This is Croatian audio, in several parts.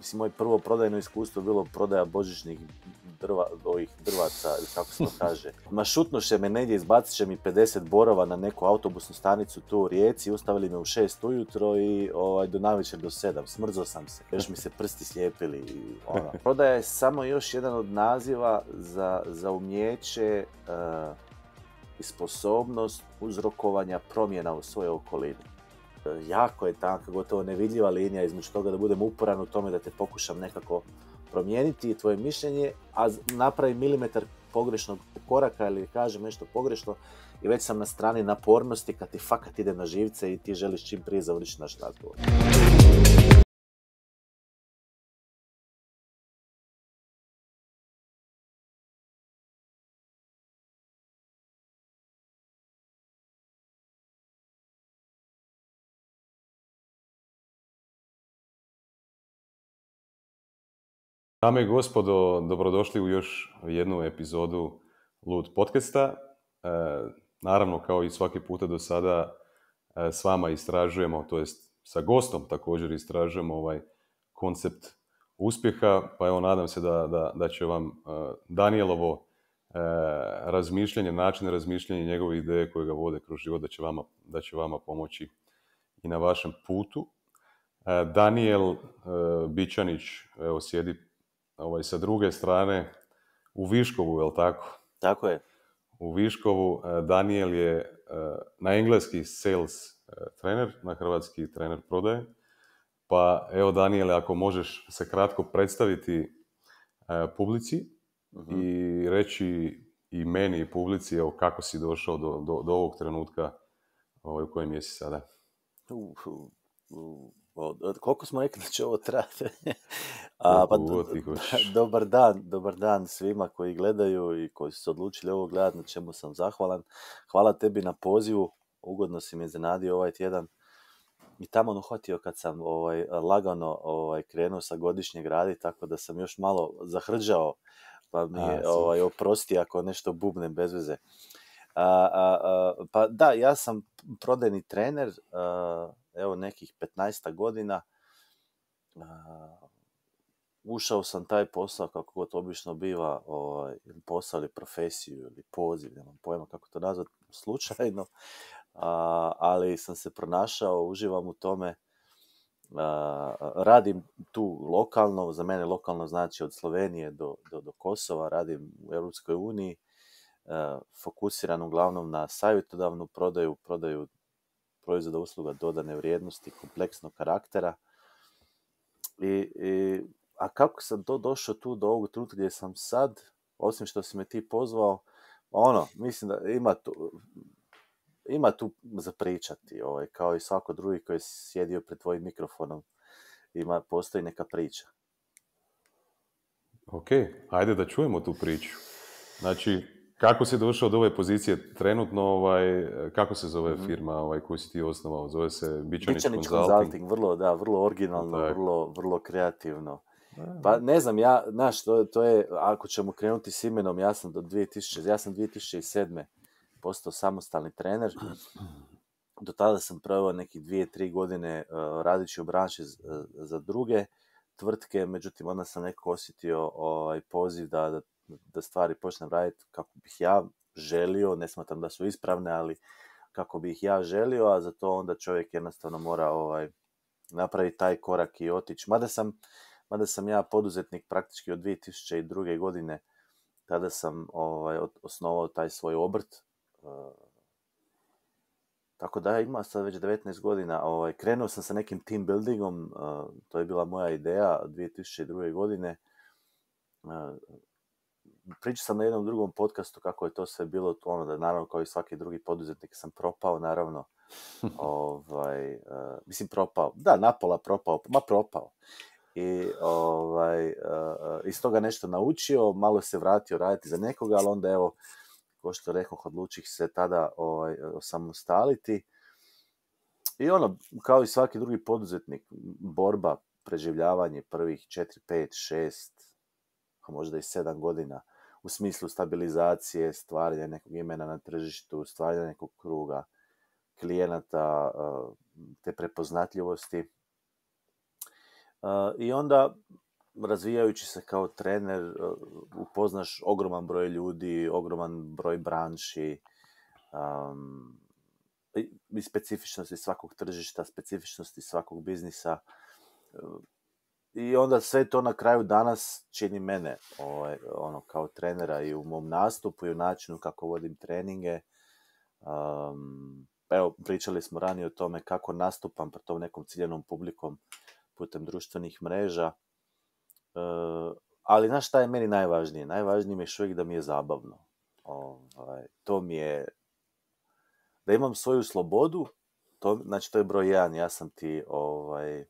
mislim, moje prvo prodajno iskustvo bilo prodaja božičnih drva, ovih drvaca, ili kako se to kaže. šutnoše me negdje, izbacit će mi 50 borova na neku autobusnu stanicu tu u Rijeci, ustavili me u 6 ujutro i ovaj, do navečer do 7, smrzo sam se, još mi se prsti slijepili i ono. Prodaja je samo još jedan od naziva za, za umjeće eh, i sposobnost uzrokovanja promjena u svojoj okolini jako je tanka, gotovo nevidljiva linija između toga da budem uporan u tome da te pokušam nekako promijeniti tvoje mišljenje, a napravi milimetar pogrešnog koraka ili kažem nešto pogrešno i već sam na strani napornosti kad ti fakat ide na živce i ti želiš čim prije završiti naš razgovor. Dame i gospodo, dobrodošli u još jednu epizodu Lud podcasta. E, naravno, kao i svaki puta do sada, e, s vama istražujemo, to jest sa gostom također istražujemo ovaj koncept uspjeha, pa evo nadam se da, da, da će vam e, Danielovo e, razmišljanje, način razmišljanja i njegove ideje koje ga vode kroz život, da će vama, da će vama pomoći i na vašem putu. Daniel Bičanić evo, sjedi ovaj, sa druge strane u Viškovu, je tako? Tako je. U Viškovu e, Daniel je e, na engleski sales e, trener, na hrvatski trener prodaje. Pa evo Daniel ako možeš se kratko predstaviti publici mhm. i reći i meni i publici evo, kako si došao do, do, do ovog trenutka ovaj, u kojem jesi sada koliko smo rekli da će ovo trajati A, pa, do, dobar dan, dobar dan svima koji gledaju i koji su se odlučili ovo gledati, na čemu sam zahvalan. Hvala tebi na pozivu, ugodno si me zanadio ovaj tjedan. I tamo ono kad sam ovaj, lagano ovaj, krenuo sa godišnjeg radi, tako da sam još malo zahrđao, pa mi je ovaj, oprosti ako nešto bubne, bez veze. A, a, a, pa da, ja sam prodajni trener, evo nekih 15 godina ušao sam taj posao kako god obično biva ovaj, posao ili profesiju ili poziv, nemam pojma kako to nazvati slučajno, ali sam se pronašao, uživam u tome, radim tu lokalno, za mene lokalno znači od Slovenije do, Kosova, radim u Europskoj uniji, fokusiran uglavnom na savjetodavnu prodaju, prodaju proizvoda usluga dodane vrijednosti, kompleksnog karaktera. I, a kako sam to došao tu do ovog trenutka gdje sam sad, osim što si me ti pozvao, pa ono, mislim da ima tu, ima tu za pričati, ovaj, kao i svako drugi koji je sjedio pred tvojim mikrofonom, ima, postoji neka priča. Ok, ajde da čujemo tu priču. Znači, kako si došao do ove pozicije trenutno, ovaj, kako se zove mhm. firma ovaj, koju si ti osnovao? Zove se Bičanić, Consulting. Vrlo, da, vrlo originalno, vrlo, vrlo kreativno. Pa ne znam, ja, znaš, to, to, je, ako ćemo krenuti s imenom, ja sam do 2000, ja sam 2007. postao samostalni trener. Do tada sam proveo nekih dvije, tri godine uh, radeći u branši eh, za druge tvrtke, međutim onda sam nekako osjetio ovaj, poziv da, da da stvari počnem raditi kako bih ja želio, ne smatram da su ispravne, ali kako bih ja želio, a za to onda čovjek jednostavno mora ovaj, napraviti taj korak i otići. Mada sam, mada sam ja poduzetnik praktički od 2002. godine, kada sam ovaj, osnovao taj svoj obrt, eh, tako da ima sad već 19 godina. Ovaj, krenuo sam sa nekim team buildingom, eh, to je bila moja ideja 2002. godine. Eh, pričao sam na jednom drugom podcastu kako je to sve bilo, ono da naravno kao i svaki drugi poduzetnik sam propao, naravno. ovaj, eh, mislim propao, da, napola propao, ma propao. I ovaj, eh, eh, iz toga nešto naučio, malo se vratio raditi za nekoga, ali onda evo, kao što rekoh, odlučih se tada ovaj, osamostaliti. I ono, kao i svaki drugi poduzetnik, borba, preživljavanje prvih 4, 5, 6, možda i 7 godina u smislu stabilizacije, stvaranja nekog imena na tržištu, stvaranja nekog kruga klijenata, te prepoznatljivosti. I onda razvijajući se kao trener upoznaš ogroman broj ljudi, ogroman broj branši i specifičnosti svakog tržišta, specifičnosti svakog biznisa i onda sve to na kraju danas čini mene ovaj, ono kao trenera i u mom nastupu i u načinu kako vodim treninge. evo, pričali smo ranije o tome kako nastupam pred tom nekom ciljenom publikom putem društvenih mreža. E, ali znaš šta je meni najvažnije? Najvažnije mi je još uvijek da mi je zabavno. Ovaj, to mi je... Da imam svoju slobodu, to, znači to je broj jedan, ja sam ti ovaj,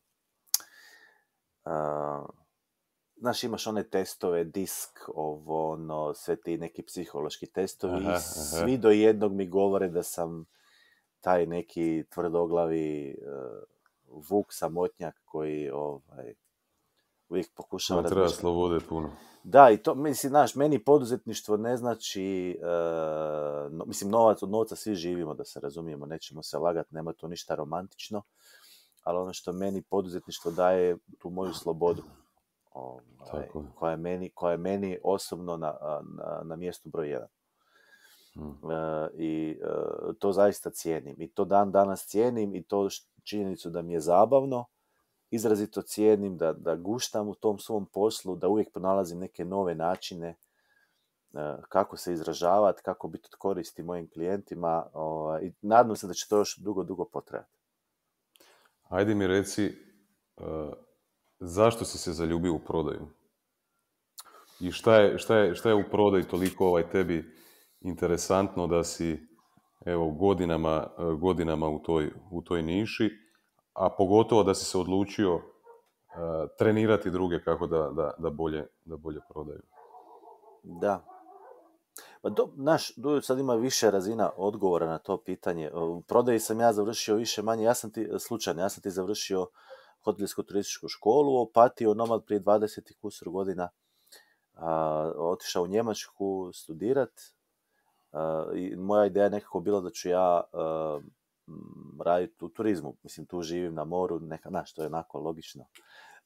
znaš, imaš one testove, disk, ovo, ono, sve ti neki psihološki testovi i svi do jednog mi govore da sam taj neki tvrdoglavi uh, vuk samotnjak koji ovaj, uvijek pokušava... Ono, treba slobode puno. Da, i to, mislim, znaš, meni poduzetništvo ne znači, e, mislim, novac od novca svi živimo, da se razumijemo, nećemo se lagati, nema to ništa romantično ali ono što meni poduzetništvo daje tu moju slobodu ovaj, Koja, je meni, koja je meni osobno na, na, na mjestu broj jedan. Hmm. E, I e, to zaista cijenim. I to dan danas cijenim i to činjenicu da mi je zabavno. Izrazito cijenim da, da guštam u tom svom poslu, da uvijek pronalazim neke nove načine e, kako se izražavati, kako biti od koristi mojim klijentima. Ovaj, I nadam se da će to još dugo, dugo potrajati. Ajde mi reci, e, zašto si se zaljubio u prodaju? I šta je, u prodaji toliko ovaj tebi interesantno da si evo godinama, e, godinama u, toj, niši, a pogotovo da si se odlučio e, trenirati druge kako da, bolje, da bolje prodaju. Da, pa do, sad ima više razina odgovora na to pitanje. U prodaji sam ja završio više manje, ja sam ti, slučajno, ja sam ti završio hotelsku turističku školu, opatio nomad prije 20 kusur godina, a, otišao u Njemačku studirat i moja ideja je nekako bila da ću ja a, raditi u turizmu. Mislim, tu živim na moru, neka, znaš, to je onako logično.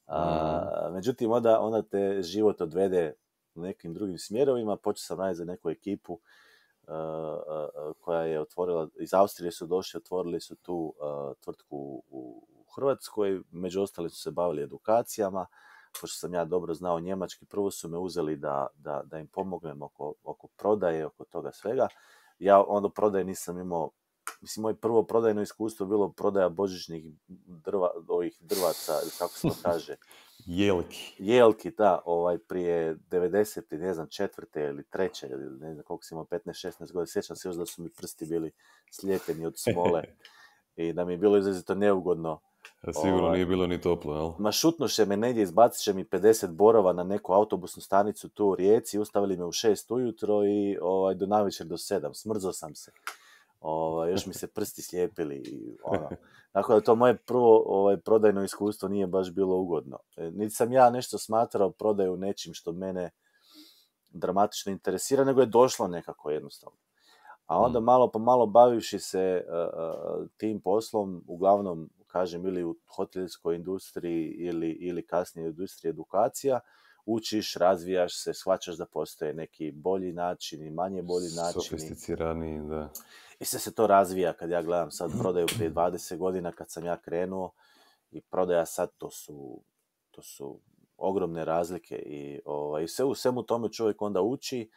A, mhm. Međutim, onda, onda te život odvede nekim drugim smjerovima. Počeo sam raditi za neku ekipu uh, uh, uh, koja je otvorila, iz Austrije su došli, otvorili su tu tvrtku u Hrvatskoj, među ostalim su se bavili edukacijama, pošto sam ja dobro znao njemački, prvo su me uzeli da, da, da im pomognem oko, oko prodaje, oko toga svega. Ja onda prodaje nisam imao mislim, moje prvo prodajno iskustvo bilo prodaja božićnih drva, ovih drvaca, ili kako se to kaže, Jelki. Jelki, da, ovaj, prije 90. ne znam, četvrte ili treće, ili ne znam koliko smo imao, 15-16 godina, sjećam se još da su mi prsti bili slijepeni od smole i da mi je bilo izrazito neugodno. A e, sigurno ovaj, nije bilo ni toplo, jel? Ma šutnoše me negdje, izbacit će mi 50 borova na neku autobusnu stanicu tu u Rijeci, ustavili me u 6 ujutro i ovaj, do navečer do 7, smrzao sam se. Ovo, ovaj, još mi se prsti slijepili. I, ono. da to moje prvo ovaj, prodajno iskustvo nije baš bilo ugodno. E, niti sam ja nešto smatrao prodaju nečim što mene dramatično interesira, nego je došlo nekako jednostavno. A onda mm. malo po malo bavivši se e, e, tim poslom, uglavnom, kažem, ili u hotelskoj industriji ili, ili kasnije u industriji edukacija, učiš, razvijaš se, shvaćaš da postoje neki bolji način i manje bolji način. Sofisticirani, da sve se to razvija kad ja gledam sad mm. prodaju prije 20 godina kad sam ja krenuo i prodaja sad to su, to su ogromne razlike i, ovaj, sve u svemu tome čovjek onda uči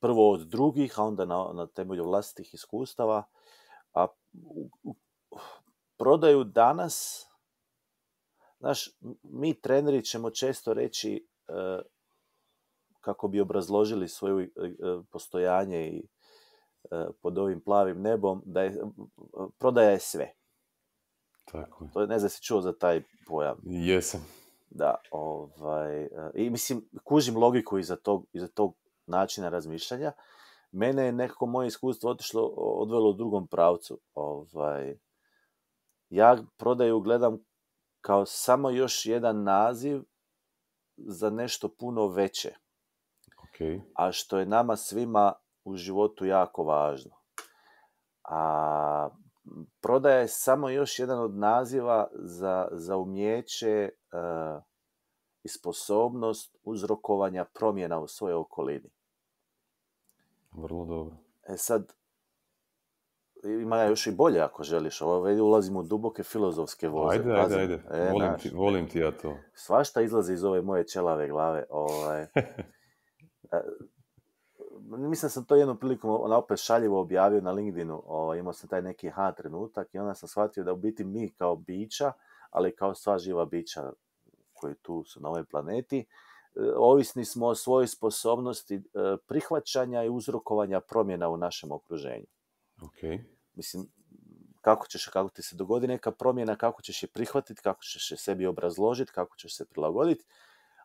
prvo od drugih, a onda na, temelju vlastitih iskustava. A prodaju danas, znaš, mi treneri ćemo često reći e, kako bi obrazložili svoje e, e, postojanje i e, pod ovim plavim nebom, da je, prodaja je sve. Tako je. To je, ne znam, si čuo za taj pojam. Jesam. Da, ovaj, i mislim, kužim logiku iza tog, tog načina razmišljanja. Mene je nekako moje iskustvo otišlo, odvelo u drugom pravcu. Ovaj, ja prodaju gledam kao samo još jedan naziv za nešto puno veće. A što je nama svima u životu jako važno. A prodaja je samo još jedan od naziva za, za umjeće e, i sposobnost uzrokovanja promjena u svojoj okolini. Vrlo dobro. E sad, ima još i bolje ako želiš. Ovo ulazimo u duboke filozofske voze. Ajde, ajde, e, volim, ti, volim ti ja to. Svašta izlazi iz ove moje čelave glave. Ovaj. mislim sam to jednom prilikom ona opet šaljivo objavio na LinkedInu, o, ovaj, imao sam taj neki ha trenutak i onda sam shvatio da u biti mi kao bića, ali kao sva živa bića koji tu su na ovoj planeti, e, ovisni smo o svojoj sposobnosti e, prihvaćanja i uzrokovanja promjena u našem okruženju. Ok. Mislim, kako ćeš, kako ti se dogodi neka promjena, kako ćeš je prihvatiti, kako ćeš je sebi obrazložiti, kako ćeš se prilagoditi,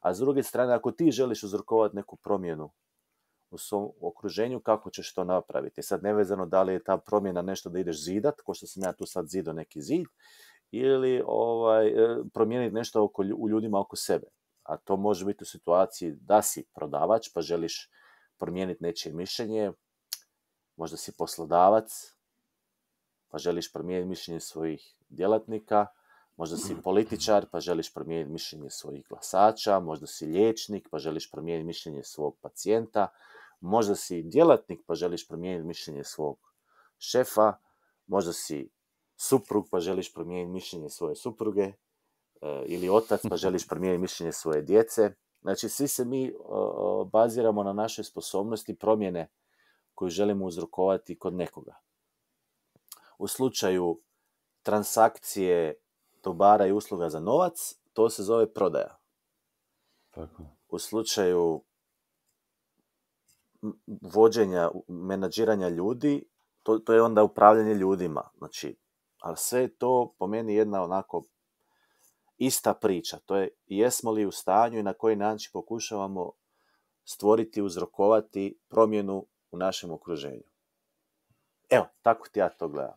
a s druge strane, ako ti želiš uzrokovati neku promjenu u svom okruženju kako ćeš to napraviti. Sad nevezano da li je ta promjena nešto da ideš zidat, ko što sam ja tu sad zido neki zid, ili ovaj, e, promijeniti nešto oko, u ljudima oko sebe. A to može biti u situaciji da si prodavač pa želiš promijeniti nečije mišljenje, možda si poslodavac pa želiš promijeniti mišljenje svojih djelatnika, možda si političar pa želiš promijeniti mišljenje svojih glasača, možda si liječnik pa želiš promijeniti mišljenje svog pacijenta, Možda si djelatnik pa želiš promijeniti mišljenje svog šefa, možda si suprug pa želiš promijeniti mišljenje svoje supruge e, ili otac pa želiš promijeniti mišljenje svoje djece. Znači, svi se mi e, e, baziramo na našoj sposobnosti promjene koju želimo uzrokovati kod nekoga. U slučaju transakcije dobara i usluga za novac, to se zove prodaja. Tako. U slučaju vođenja, menadžiranja ljudi, to, to je onda upravljanje ljudima. Znači, ali sve je to po meni jedna onako ista priča. To je jesmo li u stanju i na koji način pokušavamo stvoriti, uzrokovati promjenu u našem okruženju. Evo, tako ti ja to gledam.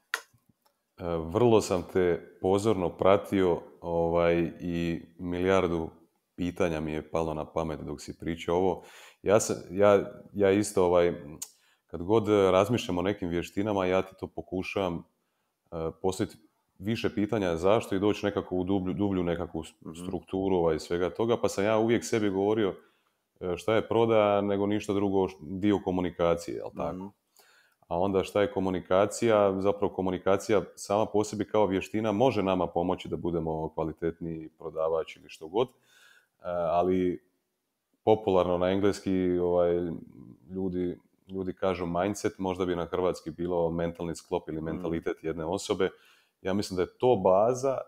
E, vrlo sam te pozorno pratio ovaj, i milijardu pitanja mi je palo na pamet dok si pričao ovo. Ja, sam, ja, ja isto, ovaj, kad god razmišljam o nekim vještinama, ja ti to pokušavam uh, postaviti više pitanja zašto i doći nekako u dublju, dublju nekakvu mhm. strukturu ovaj, svega toga, pa sam ja uvijek sebi govorio e, šta je prodaja nego ništa drugo dio komunikacije, jel tako? Mhm. A onda šta je komunikacija? Zapravo komunikacija sama po sebi kao vještina može nama pomoći da budemo kvalitetni prodavač ili što god, E, ali popularno na engleski ovaj, ljudi, ljudi kažu mindset, možda bi na hrvatski bilo mentalni sklop ili mm. mentalitet jedne osobe. Ja mislim da je to baza,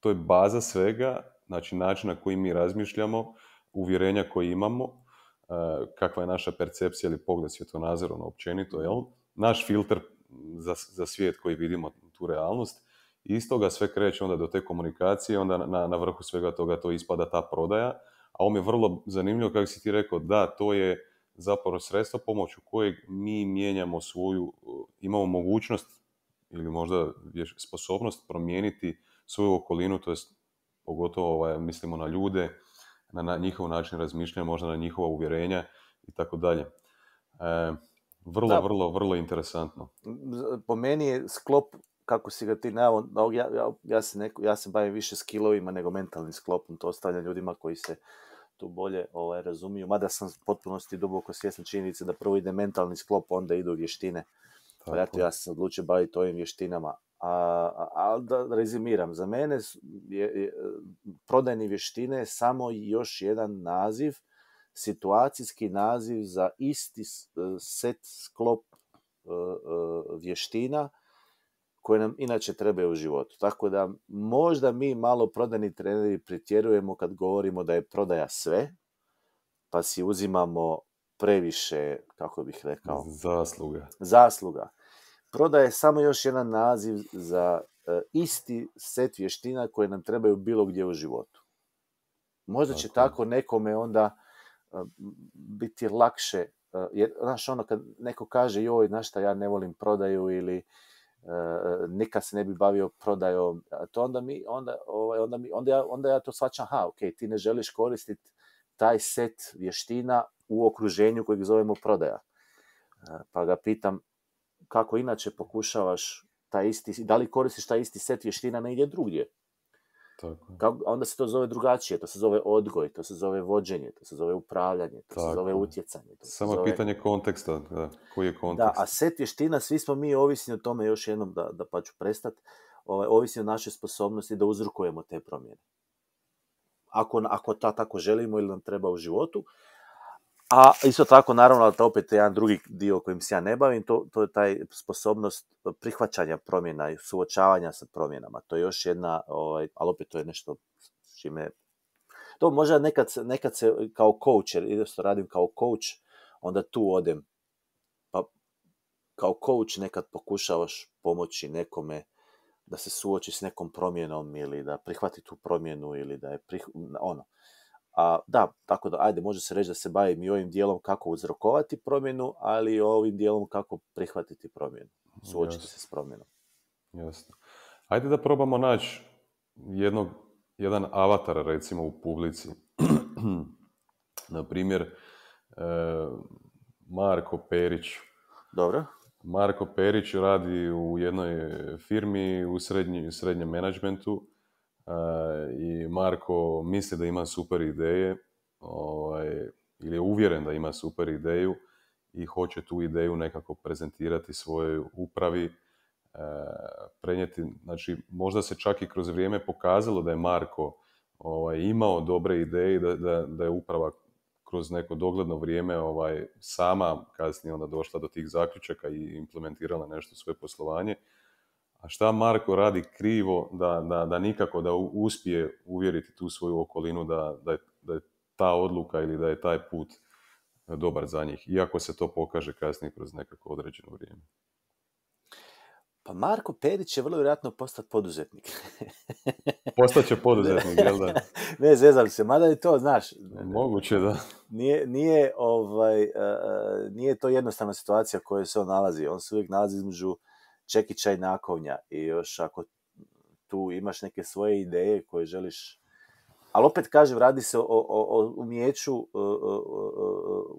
to je baza svega, znači način na koji mi razmišljamo, uvjerenja koje imamo, e, kakva je naša percepcija ili pogled svjetonazora općenito, jel? Naš filter za, za svijet koji vidimo, tu realnost, iz toga sve kreće onda do te komunikacije, onda na, na vrhu svega toga to ispada ta prodaja. A ovo mi je vrlo zanimljivo kako si ti rekao, da, to je zapravo sredstvo pomoću kojeg mi mijenjamo svoju, imamo mogućnost ili možda sposobnost promijeniti svoju okolinu, to jest pogotovo ovaj, mislimo na ljude, na, njihov način razmišljanja, možda na njihova uvjerenja i tako dalje. E, vrlo, vrlo, vrlo interesantno. Po meni je sklop kako si ga ti ja, ja, ja, se ja se bavim više skillovima nego mentalnim sklopom, to ostavlja ljudima koji se tu bolje ovaj, razumiju, mada sam potpunosti duboko svjesna činjenica da prvo ide mentalni sklop, onda idu vještine. Tako. ja sam se odlučio baviti ovim vještinama. A, da rezimiram, za mene je, je, prodajne vještine je samo još jedan naziv, situacijski naziv za isti set sklop e, e, vještina koje nam inače trebaju u životu. Tako da možda mi malo prodani treneri pretjerujemo kad govorimo da je prodaja sve, pa si uzimamo previše, kako bih rekao... Zasluga. Zasluga. Prodaja je samo još jedan naziv za e, isti set vještina koje nam trebaju bilo gdje u životu. Možda će tako, nekome onda e, biti lakše, e, jer, znaš, ono, kad neko kaže, joj, znaš šta, ja ne volim prodaju ili neka se ne bi bavio prodajom, to onda mi, onda, ovaj, onda, mi, onda, ja, onda ja to svačam, ha ok, ti ne želiš koristiti taj set vještina u okruženju kojeg zovemo prodaja. E, pa ga pitam kako inače pokušavaš taj isti, da li koristiš taj isti set vještina negdje drugdje? Tako. onda se to zove drugačije, to se zove odgoj, to se zove vođenje, to se zove upravljanje, to se zove utjecanje. To Samo se zove... pitanje konteksta, da, koji je kontekst. Da, a set vještina, svi smo mi ovisni o tome, još jednom da, da pa ću prestat, ovaj, ovisni o našoj sposobnosti da uzrokujemo te promjene. Ako, ako ta tako želimo ili nam treba u životu, a isto tako, naravno, da opet je jedan drugi dio kojim se ja ne bavim, to, to je taj sposobnost prihvaćanja promjena i suočavanja sa promjenama. To je još jedna, ovaj, ali opet to je nešto s čime... To možda nekad, nekad se kao coach, jer što radim kao coach, onda tu odem. Pa kao coach nekad pokušavaš pomoći nekome da se suoči s nekom promjenom ili da prihvati tu promjenu ili da je prih... ono. A, da, tako da, ajde, može se reći da se bavim i ovim dijelom kako uzrokovati promjenu, ali i ovim dijelom kako prihvatiti promjenu, suočiti se s promjenom. Jasno. Ajde da probamo naći jednog, jedan avatar, recimo, u publici. Na primjer, Marko Perić. Dobro. Marko Perić radi u jednoj firmi u srednjem menadžmentu i Marko misli da ima super ideje ovaj, ili je uvjeren da ima super ideju i hoće tu ideju nekako prezentirati svojoj upravi, e, prenijeti, znači možda se čak i kroz vrijeme pokazalo da je Marko ovaj, imao dobre ideje da, da, da, je uprava kroz neko dogledno vrijeme ovaj, sama kasnije onda došla do tih zaključaka i implementirala nešto svoje poslovanje a šta Marko radi krivo da, da, da nikako da uspije uvjeriti tu svoju okolinu da, da, je, da ta odluka ili da je taj put dobar za njih, iako se to pokaže kasnije kroz nekako određeno vrijeme. Pa Marko Perić će vrlo vjerojatno postati poduzetnik. će poduzetnik, jel da? ne, zezam se, mada je to, znaš. Moguće, da. Nije, nije, ovaj, e, e, nije to jednostavna situacija u kojoj se on nalazi. On se uvijek nalazi između čekića i nakovnja i još ako tu imaš neke svoje ideje koje želiš ali opet kažem, radi se o, o,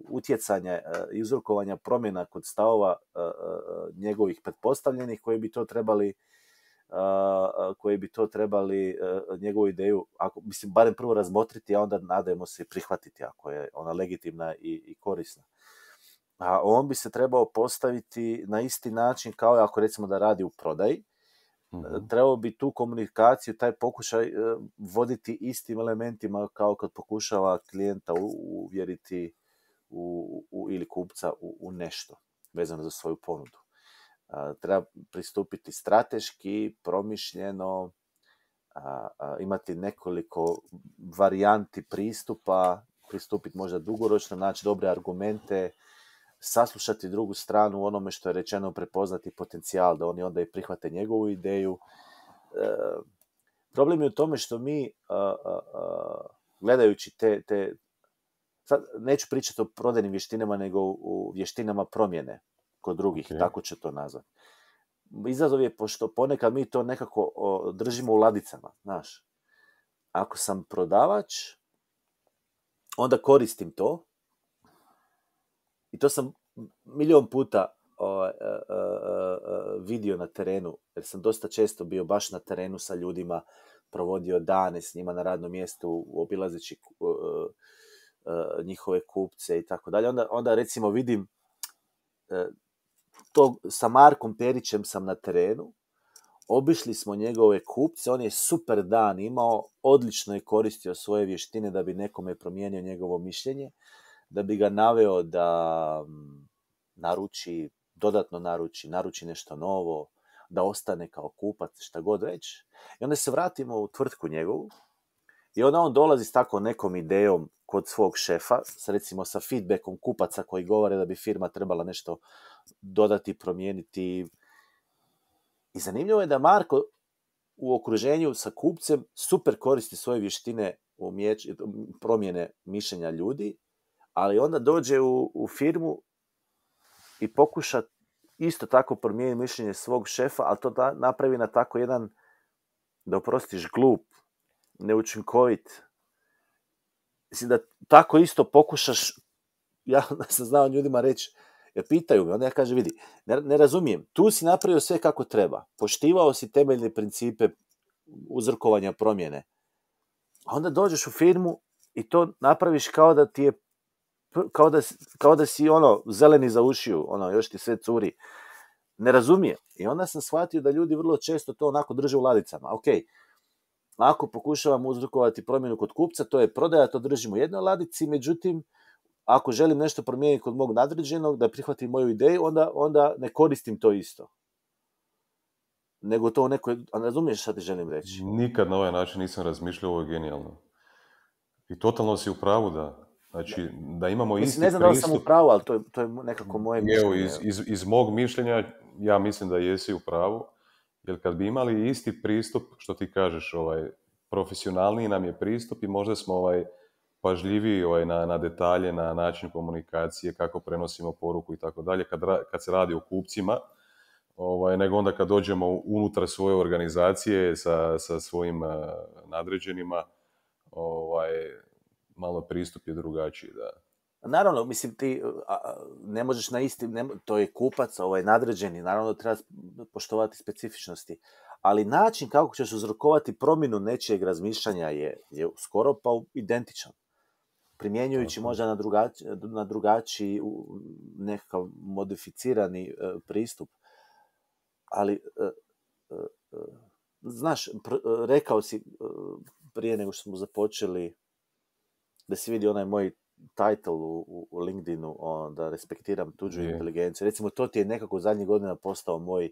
utjecanja i uzrokovanja promjena kod stavova e, e, njegovih pretpostavljenih koji bi to trebali e, koji bi to trebali njegovu ideju, ako, mislim, barem prvo razmotriti, a onda nadajmo se prihvatiti ako je ona legitimna i, i korisna a on bi se trebao postaviti na isti način kao ako recimo da radi u prodaji, mhm. e, Trebao bi tu komunikaciju, taj pokušaj e, voditi istim elementima kao kad pokušava klijenta uvjeriti u, ili kupca u, nešto vezano za svoju ponudu. E, treba pristupiti strateški, promišljeno, imati nekoliko varijanti pristupa, pristupiti možda dugoročno, naći dobre argumente, saslušati drugu stranu u onome što je rečeno, prepoznati potencijal, da oni onda i prihvate njegovu ideju. E, problem je u tome što mi, a, gledajući te, te, sad neću pričati o prodajnim vještinama, nego u vještinama promjene kod drugih, okay. tako ću to nazvati. Izazov je pošto ponekad mi to nekako držimo u ladicama, znaš. Ako sam prodavač, onda koristim to, i to sam milion puta o, e, e, e, vidio na terenu, jer sam dosta često bio baš na terenu sa ljudima, provodio dane s njima na radnom mjestu, obilazeći njihove kupce i tako dalje. Onda recimo vidim to sa Markom Perićem sam na terenu, obišli smo njegove kupce, on je super dan imao, odlično je koristio svoje vještine da bi nekome promijenio njegovo mišljenje da bi ga naveo da mm, naruči, dodatno naruči, naruči nešto novo, da ostane kao kupac, šta god već. I onda se vratimo u tvrtku njegovu i onda on dolazi s tako nekom idejom kod svog šefa, s recimo sa feedbackom kupaca koji govore da bi firma trebala nešto dodati, promijeniti. I zanimljivo je da Marko u okruženju sa kupcem super koristi svoje vještine umjeć, promjene mišljenja ljudi ali onda dođe u, u firmu i pokuša isto tako promijeniti mišljenje svog šefa, ali to da, napravi na tako jedan, da oprostiš, glup, neučinkovit. Mislim da tako isto pokušaš, ja sam znao ljudima reći, ja pitaju me, onda ja kažem, vidi, ne, ne razumijem, tu si napravio sve kako treba, poštivao si temeljne principe uzrkovanja promjene, a onda dođeš u firmu i to napraviš kao da ti je kao da, kao da si ono, zeleni za ušiju, ono, još ti sve curi. Ne razumije. I onda sam shvatio da ljudi vrlo često to onako drže u ladicama. Ok, ako pokušavam uzrokovati promjenu kod kupca, to je prodaja, to držim u jednoj ladici, međutim, ako želim nešto promijeniti kod mog nadređenog, da prihvatim moju ideju, onda, onda ne koristim to isto. Nego to u nekoj... A razumiješ šta ti želim reći? Nikad na ovaj način nisam razmišljao, ovo genijalno. I totalno si u pravu da Znači, da imamo isti Ne znam da li sam u pravu, ali to je, to nekako moje mišljenje. Evo, iz, mog mišljenja, ja mislim da jesi u pravu, jer kad bi imali isti pristup, što ti kažeš, ovaj, profesionalniji nam je pristup i možda smo ovaj, pažljiviji ovaj, na, detalje, na način komunikacije, kako prenosimo poruku i tako dalje, kad se radi o kupcima, ovaj, nego onda kad dođemo unutar svoje organizacije sa, svojim eh, nadređenima, ovaj, malo pristup je drugačiji, da. Naravno, mislim, ti ne možeš na isti, to je kupac, ovaj nadređeni, naravno treba poštovati specifičnosti, ali način kako ćeš uzrokovati promjenu nečijeg razmišljanja je, je skoro pa identičan. Primjenjujući možda na, na drugačiji nekakav modificirani e, pristup. Ali, e, e, znaš, rekao si prije nego što smo započeli da si vidi onaj moj title u, u LinkedInu, on, da respektiram tuđu inteligenciju. Recimo, to ti je nekako u zadnjih godina postao moj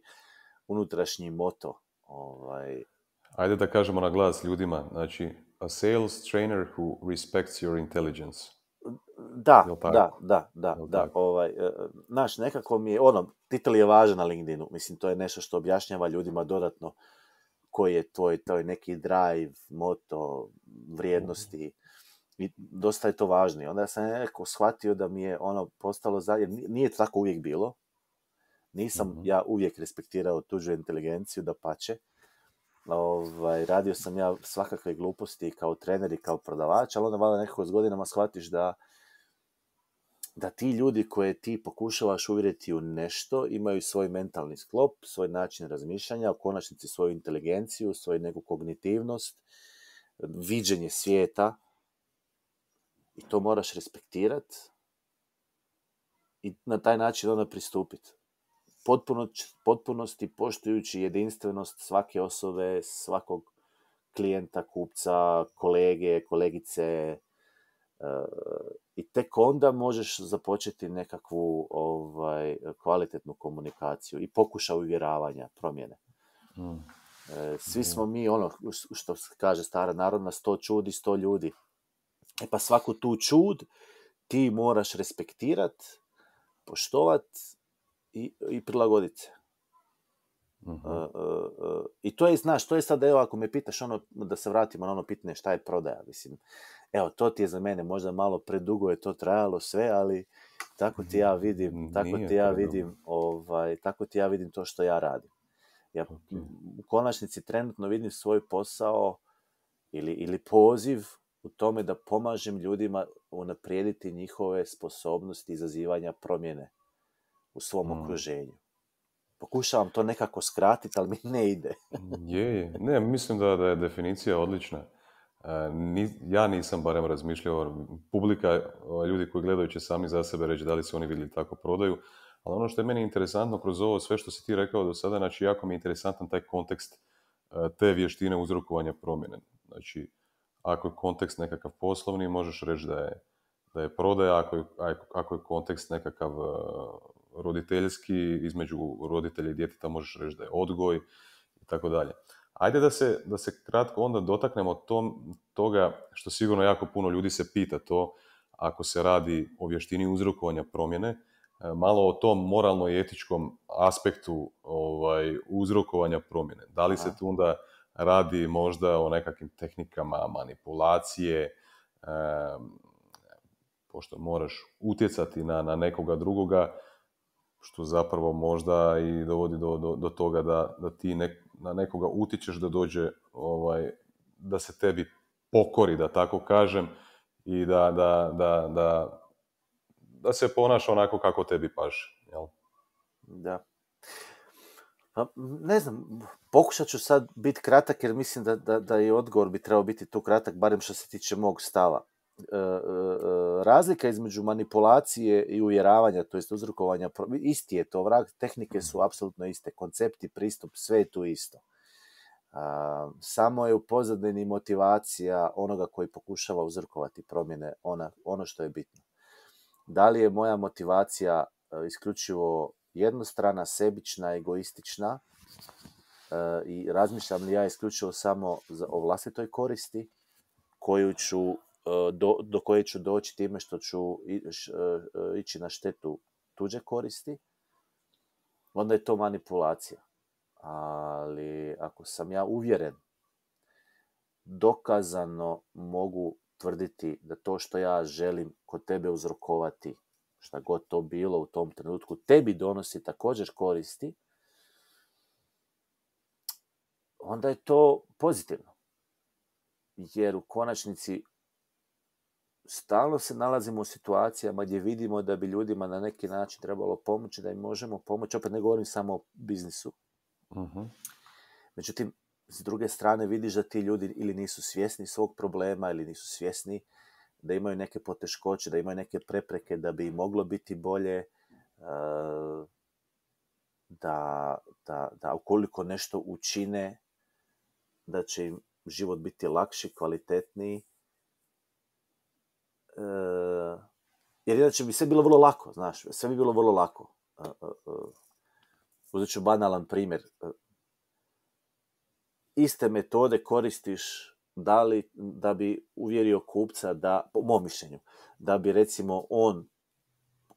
unutrašnji moto. Ovaj... Ajde da kažemo na glas ljudima. Znači, a sales trainer who respects your intelligence. Da, da, da, da, da. Ovaj, e, naš nekako mi je, ono, titel je važan na LinkedInu. Mislim, to je nešto što objašnjava ljudima dodatno koji je tvoj, tvoj neki drive, moto, vrijednosti i dosta je to važnije. onda sam nekako shvatio da mi je ono postalo, za, jer nije tako uvijek bilo, nisam mhm. ja uvijek respektirao tuđu inteligenciju, da pače, ovaj, radio sam ja svakakve gluposti kao trener i kao prodavač, ali onda valjda nekako s godinama shvatiš da da ti ljudi koje ti pokušavaš uvjeriti u nešto imaju svoj mentalni sklop, svoj način razmišljanja, u konačnici svoju inteligenciju, svoju neku kognitivnost, viđenje svijeta, i to moraš respektirati i na taj način onda pristupit Potpuno, potpunosti poštujući jedinstvenost svake osobe, svakog klijenta, kupca, kolege, kolegice e, i tek onda možeš započeti nekakvu ovaj, kvalitetnu komunikaciju i pokuša uvjeravanja promjene. Mm. E, svi mm. smo mi ono što kaže stara narodna sto čudi, sto ljudi. E pa svaku tu čud ti moraš respektirat, poštovat i, i prilagodit se. Mhm. I to je, znaš, to je sad, evo, ako me pitaš ono, da se vratimo na ono pitanje šta je prodaja, mislim, evo, to ti je za mene, možda malo predugo je to trajalo sve, ali tako ti ja mhm. vidim, tako ti ja vidim, ovaj, tako ti ja vidim to što ja radim. Ja u konačnici trenutno vidim svoj posao ili, ili poziv u tome da pomažem ljudima unaprijediti njihove sposobnosti izazivanja promjene u svom mm. okruženju. Pokušavam to nekako skratiti, ali mi ne ide. je, je. Ne, mislim da, da je definicija odlična. E, ni, ja nisam barem razmišljao, publika, ljudi koji gledaju će sami za sebe reći da li su oni vidjeli tako prodaju, ali ono što je meni interesantno kroz ovo sve što si ti rekao do sada, znači jako mi je interesantan taj kontekst e, te vještine uzrokovanja promjene. Znači, ako je kontekst nekakav poslovni, možeš reći da je, da je prodaja, ako je, ako je kontekst nekakav e, roditeljski, između roditelja i djeteta možeš reći da je odgoj i tako dalje. Ajde da se, da se kratko onda dotaknemo tom, toga što sigurno jako puno ljudi se pita to ako se radi o vještini uzrokovanja promjene, e, malo o tom moralno i etičkom aspektu ovaj, uzrokovanja promjene. Da li se tu onda radi možda o nekakvim tehnikama manipulacije, pošto moraš utjecati na, na nekoga drugoga, što zapravo možda i dovodi do, do, do toga da, da ti na nekoga utječeš da dođe, ovaj, da se tebi pokori, da tako kažem, i da, da, da, da, da se ponaša onako kako tebi paše. Jel? Da. Pa, ne znam, pokušat ću sad biti kratak jer mislim da, da, da i odgovor bi trebao biti tu kratak, barem što se tiče mog stava. E, e, e, razlika između manipulacije i uvjeravanja, to jest uzrokovanja, isti je to vrag, tehnike su mhm. apsolutno iste, koncepti, pristup, sve je tu isto. samo je u pozadini motivacija onoga koji pokušava uzrokovati promjene, ona, ono što je bitno. Da li je moja motivacija isključivo jednostrana, sebična, egoistična eh, i razmišljam li ja isključivo samo za, o vlastitoj koristi koju ću, eh, do, koje ću doći time što ću eh, ići na štetu tuđe koristi, onda je to manipulacija. Ali ako sam ja uvjeren, dokazano mogu tvrditi da to što ja želim kod tebe uzrokovati šta god to bilo u tom trenutku, tebi donosi također koristi, onda je to pozitivno. Jer u konačnici stalno se nalazimo u situacijama gdje vidimo da bi ljudima na neki način trebalo pomoći, da im možemo pomoći. Opet ne govorim samo o biznisu. Mhm. Međutim, s druge strane vidiš da ti ljudi ili nisu svjesni svog problema ili nisu svjesni da imaju neke poteškoće, da imaju neke prepreke, da bi moglo biti bolje, e, da, da, da ukoliko nešto učine, da će im život biti lakši, kvalitetniji. E, jer inače bi sve bilo vrlo lako, znaš, sve bi bilo vrlo lako. E, uzet ću banalan primjer. Iste metode koristiš da, li, da bi uvjerio kupca da, po mom mišljenju, da bi recimo on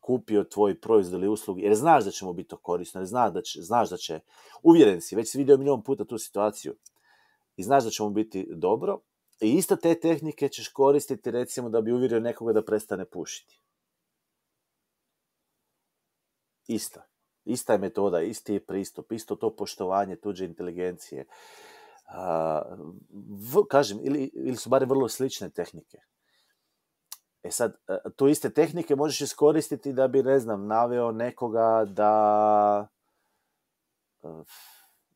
kupio tvoj proizvod ili uslugu, jer znaš da će mu biti to korisno, jer znaš da će, znaš da će uvjeren si, već si vidio milion puta tu situaciju i znaš da će mu biti dobro, i isto te tehnike ćeš koristiti recimo da bi uvjerio nekoga da prestane pušiti. Ista. Ista je metoda, isti je pristup, isto to poštovanje tuđe inteligencije kažem, ili, ili su barem vrlo slične tehnike. E sad, e, tu iste tehnike možeš iskoristiti da bi, ne znam, naveo nekoga da e,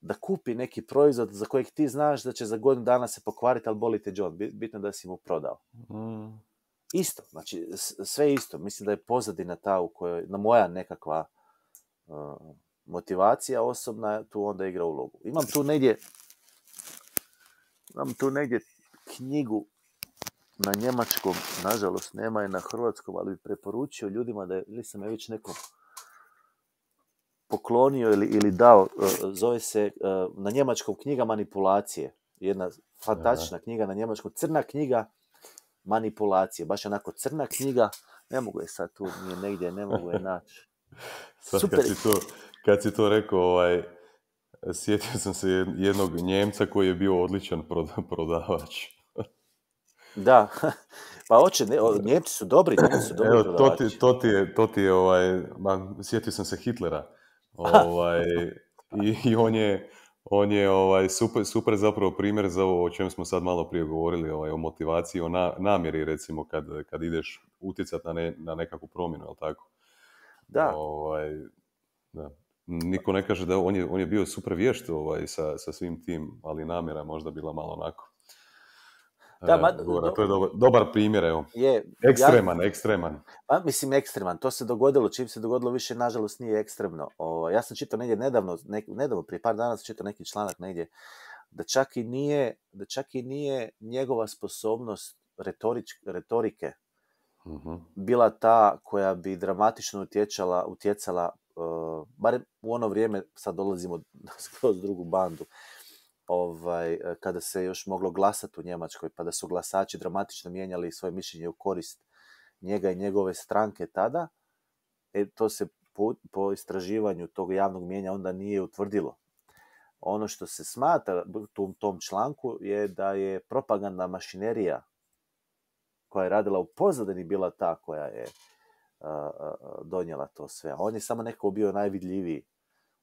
da kupi neki proizvod za kojeg ti znaš da će za godinu dana se pokvariti, ali boli te John, bitno da si mu prodao. Mm. Isto, znači sve isto. Mislim da je pozadina ta u kojoj, na moja nekakva e, motivacija osobna tu onda igra ulogu. Imam tu negdje imam tu negdje knjigu na njemačkom, nažalost nema je na hrvatskom, ali bi preporučio ljudima da je, ili sam je već nekom poklonio ili, ili dao, e, zove se e, na njemačkom knjiga manipulacije. Jedna fantastična knjiga na njemačkom, crna knjiga manipulacije, baš onako crna knjiga, ne mogu je sad tu, nije negdje, ne mogu je naći. si to, kad si to rekao, ovaj, sjetio sam se jednog Njemca koji je bio odličan prodavač. Da, pa oče, Njemci su dobri, Njemci su dobri Evo, to ti, je, to ti je, ovaj, sjetio sam se Hitlera, ovaj, i, on je, on je ovaj, super, zapravo primjer za ovo o čem smo sad malo prije govorili, ovaj, o motivaciji, o namjeri recimo kad, kad ideš utjecat na, nekakvu promjenu, jel tako? Da. Ovaj, da niko ne kaže da on je, on je bio super vješt ovaj, sa, sa svim tim, ali namjera možda bila malo onako. Da, e, to je dobar, dobar primjer, evo. Je, ekstreman, ekstreman. pa mislim, ekstreman. To se dogodilo, čim se dogodilo više, nažalost, nije ekstremno. O, ovaj, ja sam čitao negdje nedavno, nedavno, prije par dana sam čitao neki članak negdje, da čak i nije, da čak i nije njegova sposobnost retorič, retorike mhm. bila ta koja bi dramatično utječala, utjecala Eh, barem u ono vrijeme, sad dolazimo skroz drugu bandu, ovaj, eh, kada se još moglo glasati u Njemačkoj, pa da su glasači dramatično mijenjali svoje mišljenje u korist njega i njegove stranke tada, e, to se po, istraživanju tog javnog mijenja onda nije utvrdilo. Ono što se smatra u tom, članku je da je propaganda mašinerija koja je radila u pozadini bila ta koja je donijela to sve. On je samo nekako bio najvidljiviji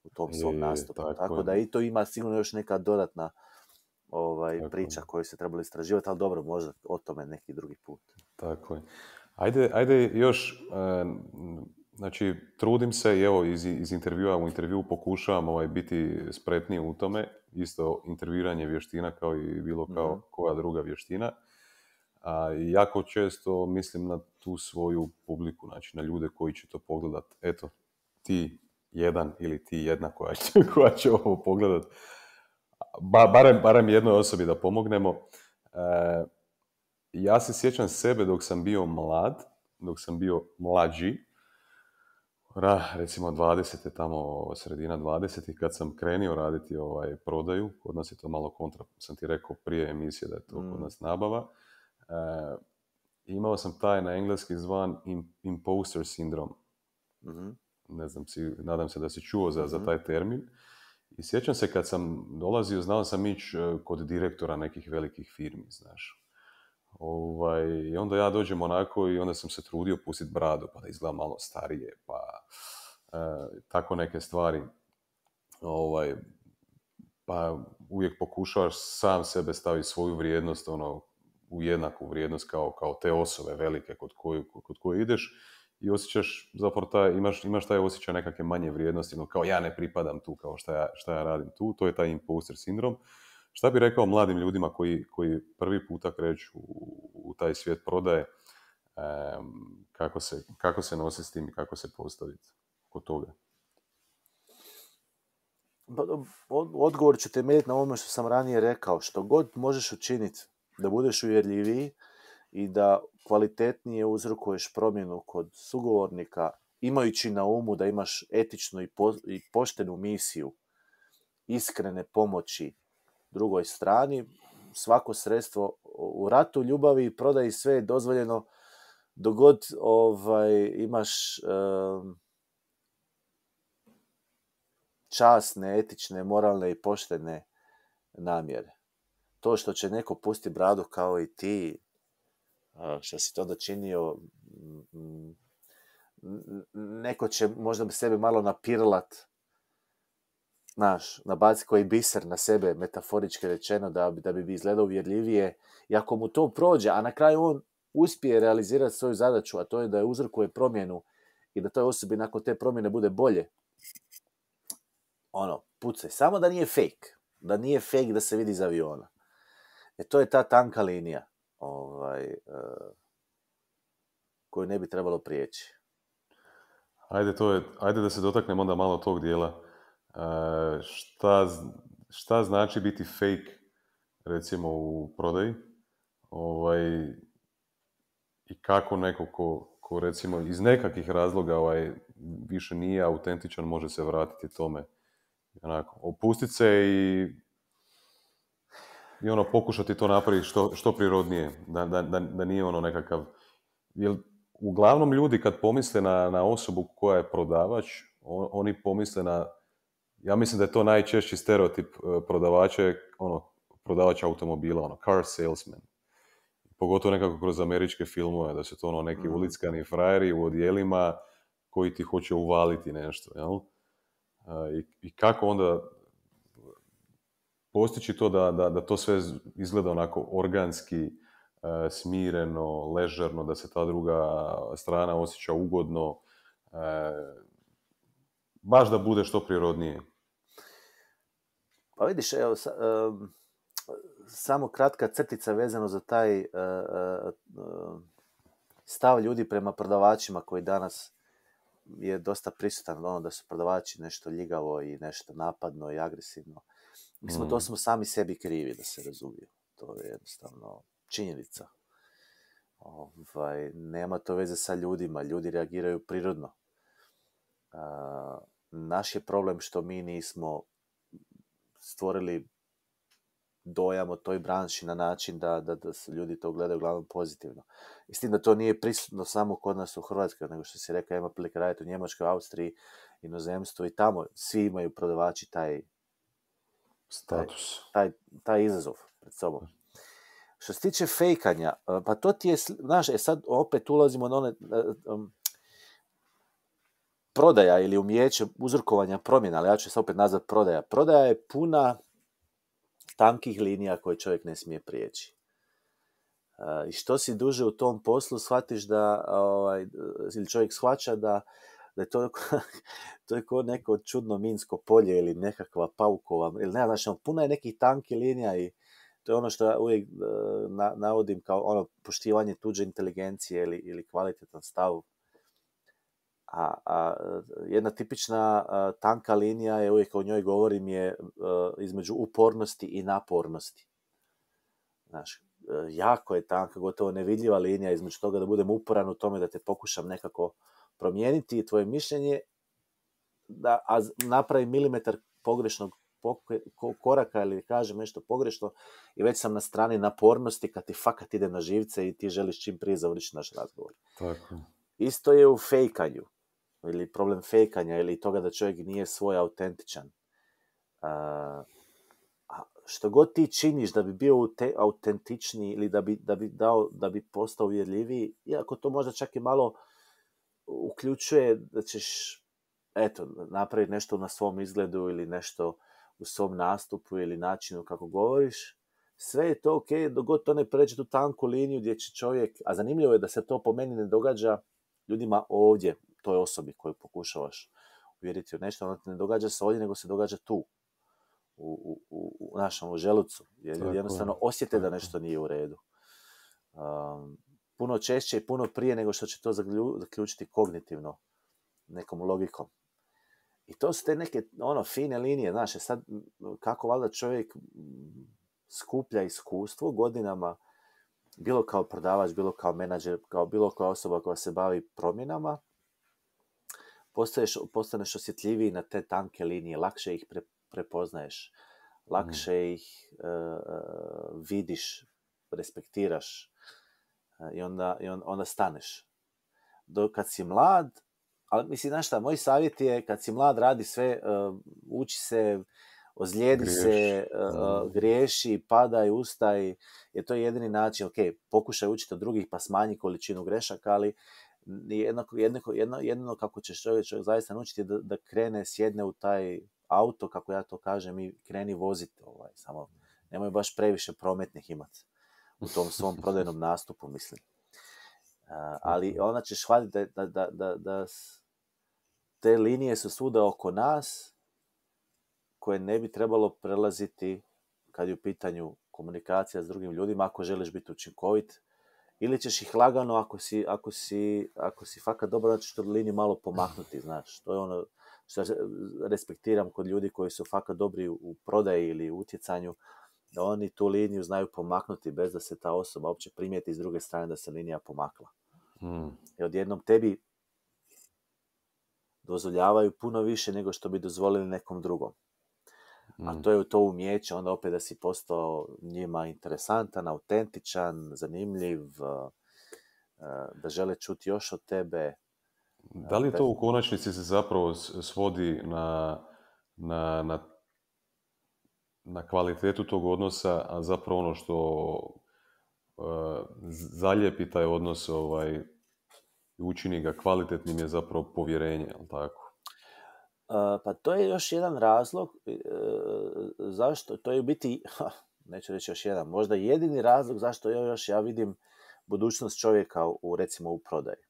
u tom svom nastupu. Tako, da i to ima sigurno još neka dodatna ovaj, priča koju se trebali istraživati, ali dobro, možda o tome neki drugi put. Tako je. Ajde, ajde još, e, znači, trudim se i evo iz, iz intervjua u intervju pokušavam ovaj, biti spretniji u tome, isto intervjuiranje vještina kao i bilo kao mhm. koja druga vještina. A, jako često mislim na tu svoju publiku, znači na ljude koji će to pogledat. Eto, ti jedan ili ti jedna koja će, koja će ovo pogledat. barem, barem jednoj osobi da pomognemo. E, ja se sjećam sebe dok sam bio mlad, dok sam bio mlađi, ra, recimo 20. tamo sredina 20. kad sam krenio raditi ovaj prodaju, kod nas je to malo kontra, sam ti rekao prije emisije da je to kod mm. nas nabava, Eh, imao sam taj na engleski zvan imposter sindrom. Mhm. Ne znam, nadam se da si čuo za, mhm. taj termin. I sjećam se kad sam dolazio, znao sam ići eh, kod direktora nekih velikih firmi, znaš. Ovaj, I onda ja dođem onako i onda sam se trudio pustiti bradu, pa da izgledam malo starije, pa eh, tako neke stvari. Ovaj, pa uvijek pokušavaš sam sebe staviti svoju vrijednost, ono, u jednaku vrijednost kao, kao te osobe velike kod koje, kod koje ideš i osjećaš, zapravo taj, imaš, imaš taj osjećaj nekakve manje vrijednosti, no kao ja ne pripadam tu, kao šta ja, ja radim tu, to je taj imposter sindrom. Šta bi rekao mladim ljudima koji, koji prvi puta kreću u, taj svijet prodaje, kako, se, kako se nosi s tim i kako se postaviti kod toga? Pa, odgovor ću temeljiti na ovome što sam ranije rekao. Što god možeš učiniti da budeš uvjerljiviji i da kvalitetnije uzrokuješ promjenu kod sugovornika imajući na umu da imaš etičnu i, poštenu misiju iskrene pomoći drugoj strani, svako sredstvo u ratu, ljubavi i prodaji sve je dozvoljeno dogod ovaj, imaš časne, etične, moralne i poštene namjere to što će neko pusti bradu kao i ti, što si to dočinio, mm, mm, neko će možda bi sebe malo napirlat, naš, nabaci koji biser na sebe, metaforički rečeno, da, da bi izgledao uvjerljivije. I ako mu to prođe, a na kraju on uspije realizirati svoju zadaću, a to je da je uzrokuje promjenu i da toj osobi nakon te promjene bude bolje, ono, pucaj. Samo da nije fake. Da nije fake da se vidi iz aviona. E to je ta tanka linija ovaj, e, koju ne bi trebalo prijeći. Ajde, to je, ajde da se dotaknemo onda malo tog dijela. E, šta, šta znači biti fake, recimo, u prodaji? Ovaj, I kako neko ko, ko, recimo, iz nekakvih razloga ovaj, više nije autentičan, može se vratiti tome. Onako, opustiti se i i ono pokušati to napraviti što, što prirodnije, da, da, da, nije ono nekakav... Jer uglavnom ljudi kad pomisle na, na osobu koja je prodavač, oni pomisle na... Ja mislim da je to najčešći stereotip e, prodavača, ono, prodavač automobila, ono, car salesman. Pogotovo nekako kroz američke filmove, da su to ono neki mm. ulickani frajeri u odjelima koji ti hoće uvaliti nešto, jel? E, i kako onda postići to da, da, da to sve izgleda onako organski, e, smireno, ležerno, da se ta druga strana osjeća ugodno, e, baš da bude što prirodnije. Pa vidiš, evo, e, samo kratka crtica vezano za taj stav ljudi prema prodavačima koji danas je dosta prisutan, ono da su prodavači nešto ljigavo i nešto napadno i agresivno. Mi smo, mm. to smo sami sebi krivi, da se razumije. To je jednostavno činjenica. Ovaj, nema to veze sa ljudima. Ljudi reagiraju prirodno. A, naš je problem što mi nismo stvorili dojam o toj branši na način da, da, da ljudi to gledaju uglavnom pozitivno. I da to nije prisutno samo kod nas u Hrvatskoj, nego što si rekao, ima prilike raditi u Njemačkoj, Austriji, inozemstvu i tamo svi imaju prodavači taj status. Taj, taj, izazov pred sobom. Što se tiče fejkanja, e, pa to ti je, znaš, e sad opet ulazimo na one, um, prodaja ili umijeće uzrokovanja promjena, ali ja ću se opet nazvat prodaja. Prodaja je puna tankih linija koje čovjek ne smije prijeći. E, I što si duže u tom poslu, shvatiš da, ovaj, ili čovjek shvaća da da je to, to je kao neko čudno minsko polje ili nekakva paukova, ili ne, znači, ono, puno je nekih tanki linija i to je ono što uvijek e, navodim kao ono poštivanje tuđe inteligencije ili, ili kvalitetan stav. A, a jedna tipična e, tanka linija je uvijek o njoj govorim je e, između upornosti i napornosti. Znaš, jako je tanka, gotovo nevidljiva linija između toga da budem uporan u tome da te pokušam nekako promijeniti tvoje mišljenje, da, a napravi milimetar pogrešnog koraka ili kažem nešto pogrešno i već sam na strani napornosti kad ti fakat ide na živce i ti želiš čim prije završiti naš razgovor. Tako. Isto je u fejkanju ili problem fejkanja ili toga da čovjek nije svoj autentičan. A, što god ti činiš da bi bio te, autentičniji ili da bi, da bi, dao, da bi postao uvjerljiviji, iako to možda čak i malo uključuje da ćeš eto, napraviti nešto na svom izgledu ili nešto u svom nastupu ili načinu kako govoriš, sve je to ok, dogod to ne pređe tu tanku liniju gdje će čovjek, a zanimljivo je da se to po meni ne događa ljudima ovdje, toj osobi koju pokušavaš uvjeriti u nešto, ono ne događa se ovdje, nego se događa tu, u, u, u želucu, jer ljudi jednostavno osjete da nešto nije u redu. Um, puno češće i puno prije nego što će to zaključiti kognitivno, nekom logikom. I to su te neke ono, fine linije, znaš, e sad kako valjda čovjek skuplja iskustvo godinama, bilo kao prodavač, bilo kao menadžer, kao bilo koja osoba koja se bavi promjenama, postaneš osjetljiviji na te tanke linije, lakše ih pre, prepoznaješ, lakše mhm. ih e, e, vidiš, respektiraš, i onda, onda staneš. Dok kad si mlad, ali mislim, znaš šta, moj savjet je kad si mlad radi sve, e, uči se, ozlijedi se, uh, griješi, padaj, ustaj, Je to jedini način, ok, pokušaj učiti od drugih pa smanji količinu grešaka, ali jednako, jedno, jedno kako ćeš čovjek, zaista naučiti da, da krene, sjedne u taj auto, kako ja to kažem, i kreni voziti, ovaj, samo nemoj baš previše prometnih imati u tom svom prodajnom nastupu, mislim. Ali onda ćeš shvatiti da, da, da, da te linije su svuda oko nas koje ne bi trebalo prelaziti kad je u pitanju komunikacija s drugim ljudima ako želiš biti učinkovit ili ćeš ih lagano ako si, ako si, ako si fakat dobro, znači što liniju malo pomaknuti, znaš. To je ono što respektiram kod ljudi koji su fakat dobri u prodaji ili utjecanju, oni tu liniju znaju pomaknuti bez da se ta osoba uopće primijeti s druge strane da se linija pomakla. Mm. I odjednom tebi dozvoljavaju puno više nego što bi dozvolili nekom drugom. A hmm. to je to umijeće, onda opet da si postao njima interesantan, autentičan, zanimljiv, eh, eh, da žele čuti još od tebe. Da li eh, to u konačnici se zapravo svodi na, na, na na kvalitetu tog odnosa, a zapravo ono što e, zalijepi taj odnos ovaj, učini ga kvalitetnim je zapravo povjerenje, tako? E, pa to je još jedan razlog e, zašto, to je u biti, neću reći još jedan, možda jedini razlog zašto ja još ja vidim budućnost čovjeka u recimo u prodaji.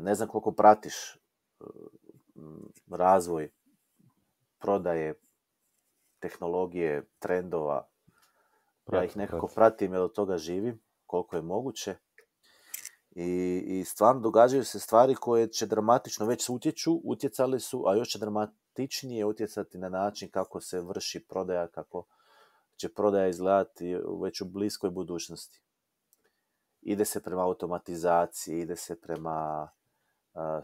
Ne znam koliko pratiš razvoj prodaje tehnologije, trendova. Pratim, ja ih nekako pratim. pratim jer od toga živim koliko je moguće. I, I stvarno događaju se stvari koje će dramatično već utječu, utjecali su, a još će dramatičnije utjecati na način kako se vrši prodaja, kako će prodaja izgledati već u bliskoj budućnosti. Ide se prema automatizaciji, ide se prema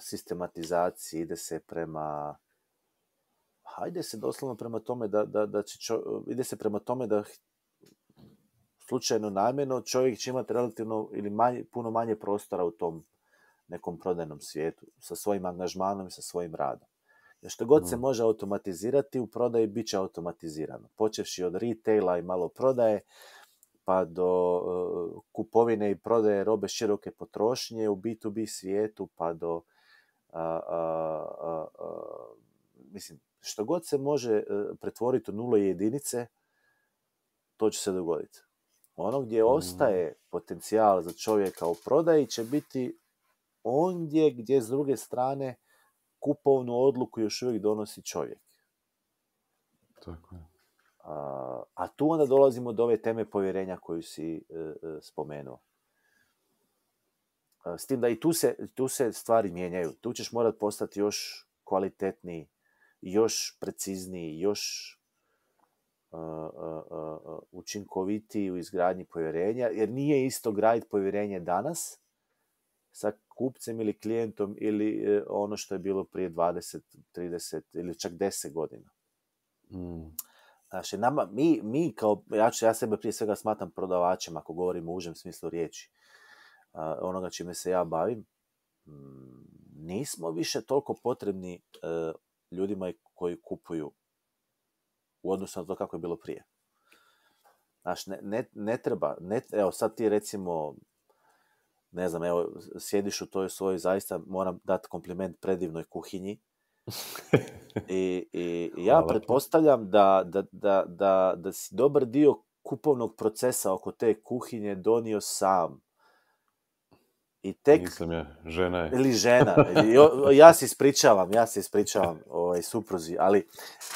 sistematizaciji, ide se prema Hajde se doslovno prema tome da, da, da će ide se prema tome da slučajno namjerno čovjek će imati relativno ili manje, puno manje prostora u tom nekom prodajnom svijetu sa svojim angažmanom i sa svojim radom. Jer što god se mm. može automatizirati, u prodaji bit će automatizirano. Počevši od retaila i malo prodaje, pa do eh, kupovine i prodaje robe široke potrošnje u B2B svijetu, pa do mislim, što god se može e, pretvoriti u nule i jedinice, to će se dogoditi. Ono gdje mm. ostaje potencijal za čovjeka u prodaji će biti ondje gdje s druge strane kupovnu odluku još uvijek donosi čovjek. Tako je. A, a tu onda dolazimo do ove teme povjerenja koju si e, e, spomenuo. S tim da i tu se, tu se stvari mijenjaju. Tu ćeš morat postati još kvalitetniji još precizniji, još učinkovitiji u izgradnji povjerenja, jer nije isto graditi povjerenje danas sa kupcem ili klijentom ili e, ono što je bilo prije 20, 30 ili čak 10 godina. Znači, nama, mi, mi kao, ja, ja sebe prije svega smatram prodavačem, ako govorim u užem smislu riječi, onoga čime se ja bavim, mm, nismo više toliko potrebni e, ljudima koji kupuju u odnosu na to kako je bilo prije. Znaš, ne, ne, ne treba, ne, evo sad ti recimo, ne znam, evo, sjediš u toj svojoj, zaista moram dati kompliment predivnoj kuhinji, I, i ja Hvala. pretpostavljam da, da, da, da, da si dobar dio kupovnog procesa oko te kuhinje donio sam i tek... Nisam ja, žena je. Ili žena. ja se ispričavam, ja se ispričavam ovaj, supruzi, ali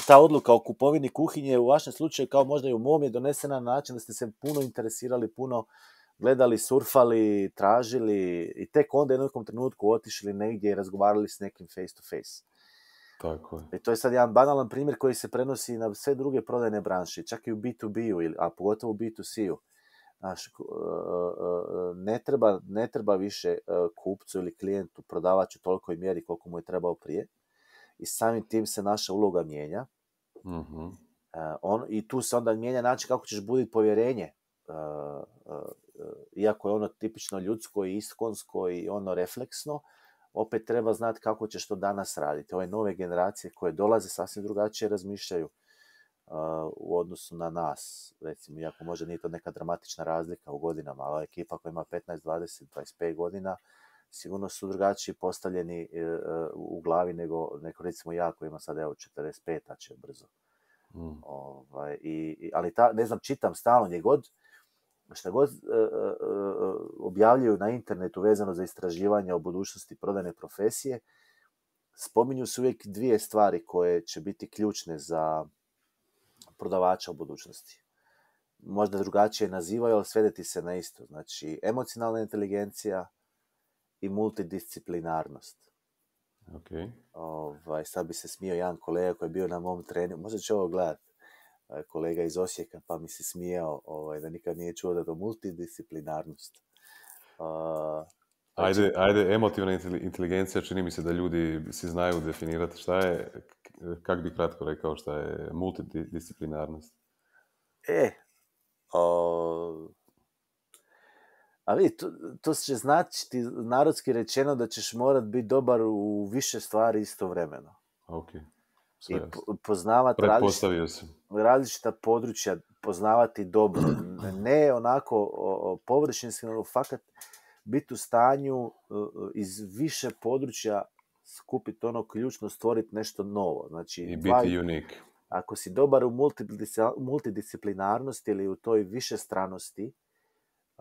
ta odluka o kupovini kuhinje u vašem slučaju, kao možda i u mom, je donesena na način da ste se puno interesirali, puno gledali, surfali, tražili i tek onda u nekom trenutku otišli negdje i razgovarali s nekim face to face. Tako je. I e, to je sad jedan banalan primjer koji se prenosi na sve druge prodajne branše, čak i u B2B-u, a pogotovo u B2C-u. Znaš, e, e, e, ne, treba, ne treba više kupcu ili klijentu prodavati u tolikoj mjeri koliko mu je trebao prije i samim tim se naša uloga mijenja mhm. on, i tu se onda mijenja način kako ćeš buditi povjerenje iako je ono tipično ljudsko i iskonsko i ono refleksno opet treba znati kako ćeš to danas raditi ove nove generacije koje dolaze sasvim drugačije razmišljaju u odnosu na nas, recimo, iako možda nije to neka dramatična razlika u godinama, ali ekipa koja ima 15, 20, 25 godina, sigurno su drugačiji postavljeni e, e, u glavi nego, neko recimo ja koji ima sad evo 45, a će brzo. Mm. Ovaj, ali ta, ne znam, čitam stalno gdje god, šta god e, objavljuju na internetu vezano za istraživanje o budućnosti prodane profesije, spominju se uvijek dvije stvari koje će biti ključne za prodavača u budućnosti. Možda drugačije nazivaju, ali svedeti se na isto. Znači, emocionalna inteligencija i multidisciplinarnost. Ok. Ovaj, sad bi se smio jedan kolega koji je bio na mom treningu, možda će ovo gledat, eh, kolega iz Osijeka, pa mi se smijao ovaj, da nikad nije čuo da to multidisciplinarnost. Uh, Ajde, ajde, emotivna inteligencija, čini mi se da ljudi si znaju definirati šta je, kak bi kratko rekao što je multidisciplinarnost? E, o, ali to, će značiti narodski rečeno da ćeš morat biti dobar u više stvari istovremeno. Ok. Sve I poznavati različita, područja, poznavati dobro. Ne onako površinski, nego fakat biti u stanju e, e, iz više područja skupiti ono ključno, stvoriti nešto novo. Znači, I biti unik. Ako si dobar u multidisciplinarnosti ili u toj višestranosti, uh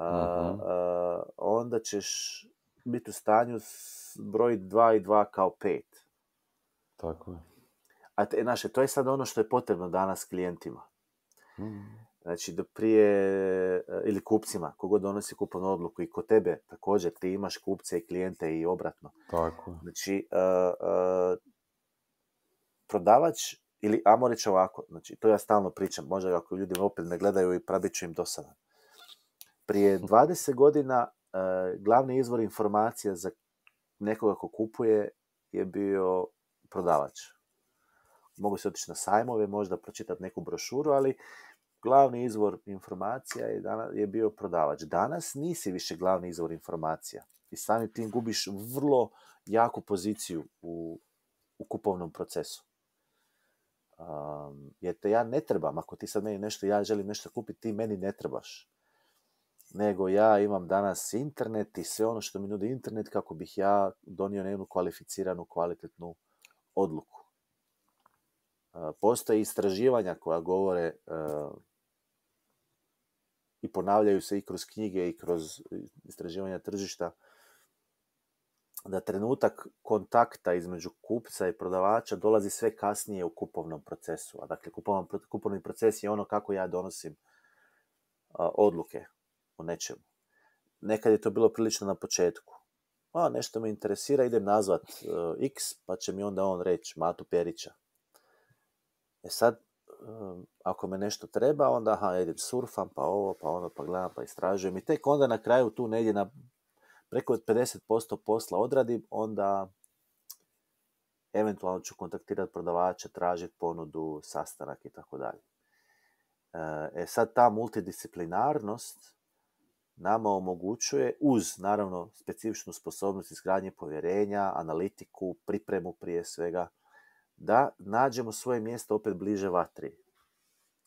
a, onda ćeš biti u stanju broj 2 i 2 kao 5. Tako je. A te, naše, to je sad ono što je potrebno danas klijentima. Mhm. Znači, do prije, eh, ili kupcima, kogo donosi kupovnu odluku i kod tebe također, ti imaš kupce i klijente i obratno. Tako. Znači, eh, eh, prodavač ili ajmo reći ovako, znači to ja stalno pričam, možda ako ljudi opet me gledaju i pravit ću im sada Prije 20 godina glavni izvor informacija za nekoga ko kupuje je bio prodavač. Mogu se otići na sajmove, možda pročitati neku brošuru, ali glavni izvor informacija je, danas, je bio prodavač. Danas nisi više glavni izvor informacija i samim tim gubiš vrlo jaku poziciju u, u kupovnom procesu. Um, jer te ja ne trebam, ako ti sad meni nešto, ja želim nešto kupiti, ti meni ne trebaš. Nego ja imam danas internet i sve ono što mi nudi internet kako bih ja donio jednu kvalificiranu, kvalitetnu odluku. E, postoje istraživanja koja govore e, i ponavljaju se i kroz knjige i kroz istraživanja tržišta da trenutak kontakta između kupca i prodavača dolazi sve kasnije u kupovnom procesu. A dakle, kupovni proces je ono kako ja donosim odluke o nečemu. Nekad je to bilo prilično na početku. A, nešto me interesira, idem nazvat e, x, pa će mi onda on reći Matu Perića E sad, ehm, ako me nešto treba, onda aha, surfam, pa ovo, pa ono, pa gledam, pa istražujem. I tek onda na kraju tu negdje na preko 50% posla odradim, onda eventualno ću kontaktirati prodavača, tražiti ponudu, sastanak i tako dalje. E, e sad ta multidisciplinarnost nama omogućuje uz naravno specifičnu sposobnost izgradnje povjerenja, analitiku, pripremu prije svega, da nađemo svoje mjesto opet bliže vatri.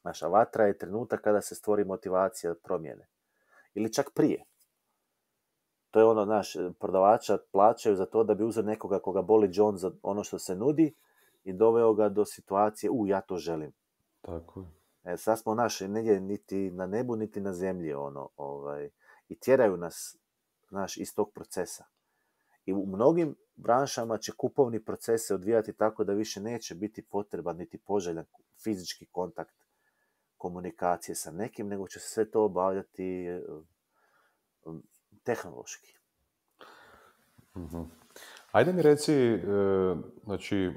Naša vatra je trenutak kada se stvori motivacija promjene. Ili čak prije. To je ono, naš, eh, prodavača plaćaju za to da bi uzeo nekoga koga boli John za ono što se nudi i doveo ga do situacije, u, ja to želim. Tako je. E, sad smo naši, negdje niti na nebu, niti na zemlji, ono, ovaj, i tjeraju nas, naš, iz tog procesa. I u mnogim branšama će kupovni proces se odvijati tako da više neće biti potreban niti poželjan fizički kontakt komunikacije sa nekim, nego će se sve to obavljati um, tehnološki. Mhm. Ajde mi reci, e, znači,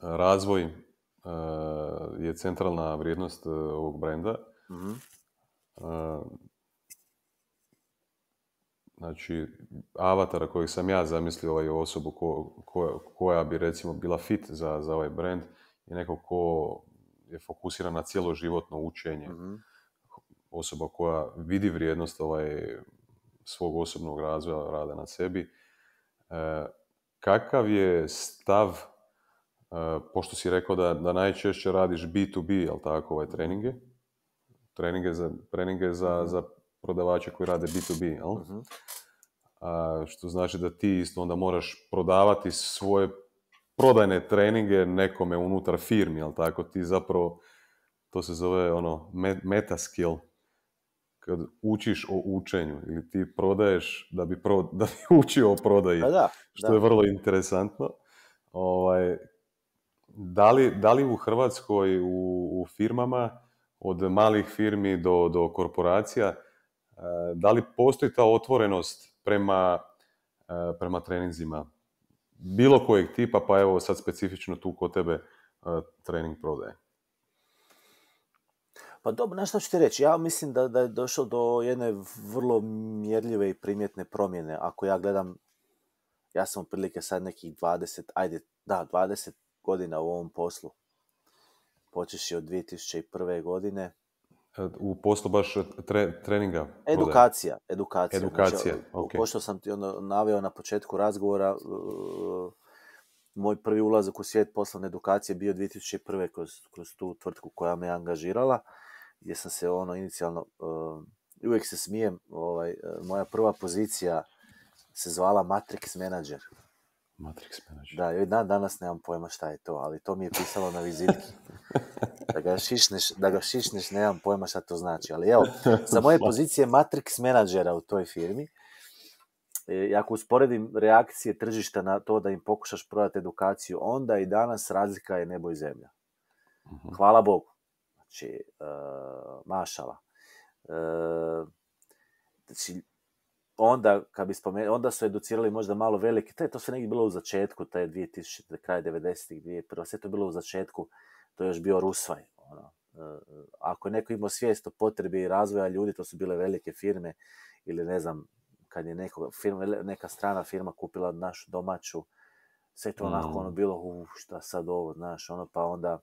razvoj e, je centralna vrijednost e, ovog brenda. Mhm. Znači, avatara kojeg sam ja zamislio i ovaj, osobu koja, koja bi recimo bila fit za, za ovaj brand je neko ko je fokusiran na cijelo životno učenje. Mhm. Osoba koja vidi vrijednost ovaj, svog osobnog razvoja, rada na sebi. E, kakav je stav, e, pošto si rekao da, da najčešće radiš B2B, jel tako, ovaj, treninge? Treninge za, treninge za, mhm. za prodavača koji rade B2B, jel? Mhm. što znači da ti isto onda moraš prodavati svoje prodajne treninge nekome unutar firmi, jel tako? Ti zapravo, to se zove ono, meta skill, kad učiš o učenju ili ti prodaješ da bi, da bi učio o prodaji, pa da, što je vrlo interesantno. Ovaj, da, li, da li u Hrvatskoj, u, u firmama, od malih firmi do, do korporacija, Eh, da li postoji ta otvorenost prema, eh, prema treninzima bilo kojeg tipa, pa evo sad specifično tu kod tebe eh, trening prodaje? Pa dobro, na što ću ti reći? Ja mislim da, da je došlo do jedne vrlo mjerljive i primjetne promjene. Ako ja gledam, ja sam otprilike sad nekih 20, ajde, da, 20 godina u ovom poslu. Počeš je od 2001. godine u poslu baš treninga? Edukacija. Edukacija. edukacija znači, Pošto sam ti ono naveo na početku razgovora, e, moj prvi ulazak u svijet poslovne edukacije bio 2001. Kroz, kroz tu tvrtku koja me angažirala, gdje sam se ono inicijalno, uh, uvijek se smijem, ovaj, e, moja prva pozicija se zvala Matrix Manager. Matrix manager. Da, joj dan danas nemam pojma šta je to, ali to mi je pisalo na vizitki. Da ga šišneš, da ga šišneš nemam pojma šta to znači. Ali evo, za moje pozicije Matrix menadžera u toj firmi, e, i ako usporedim reakcije tržišta na to da im pokušaš prodati edukaciju, onda i danas razlika je nebo i zemlja. Mhm. Hvala Bogu. Znači, e, mašala. E, znači, onda, kad bi spomenu, onda su educirali možda malo velike, te, to se negdje bilo u začetku, taj 2000, kraj 90-ih, prvo, Sve to bilo u začetku, to je još bio Rusvaj. Ono. Eh, ako je neko imao svijest o potrebi razvoja ljudi, to su bile velike firme ili ne znam, kad je firma, neka strana firma kupila našu domaću, sve to onako mm. ono bilo, u, šta sad ovo, znaš, ono, pa onda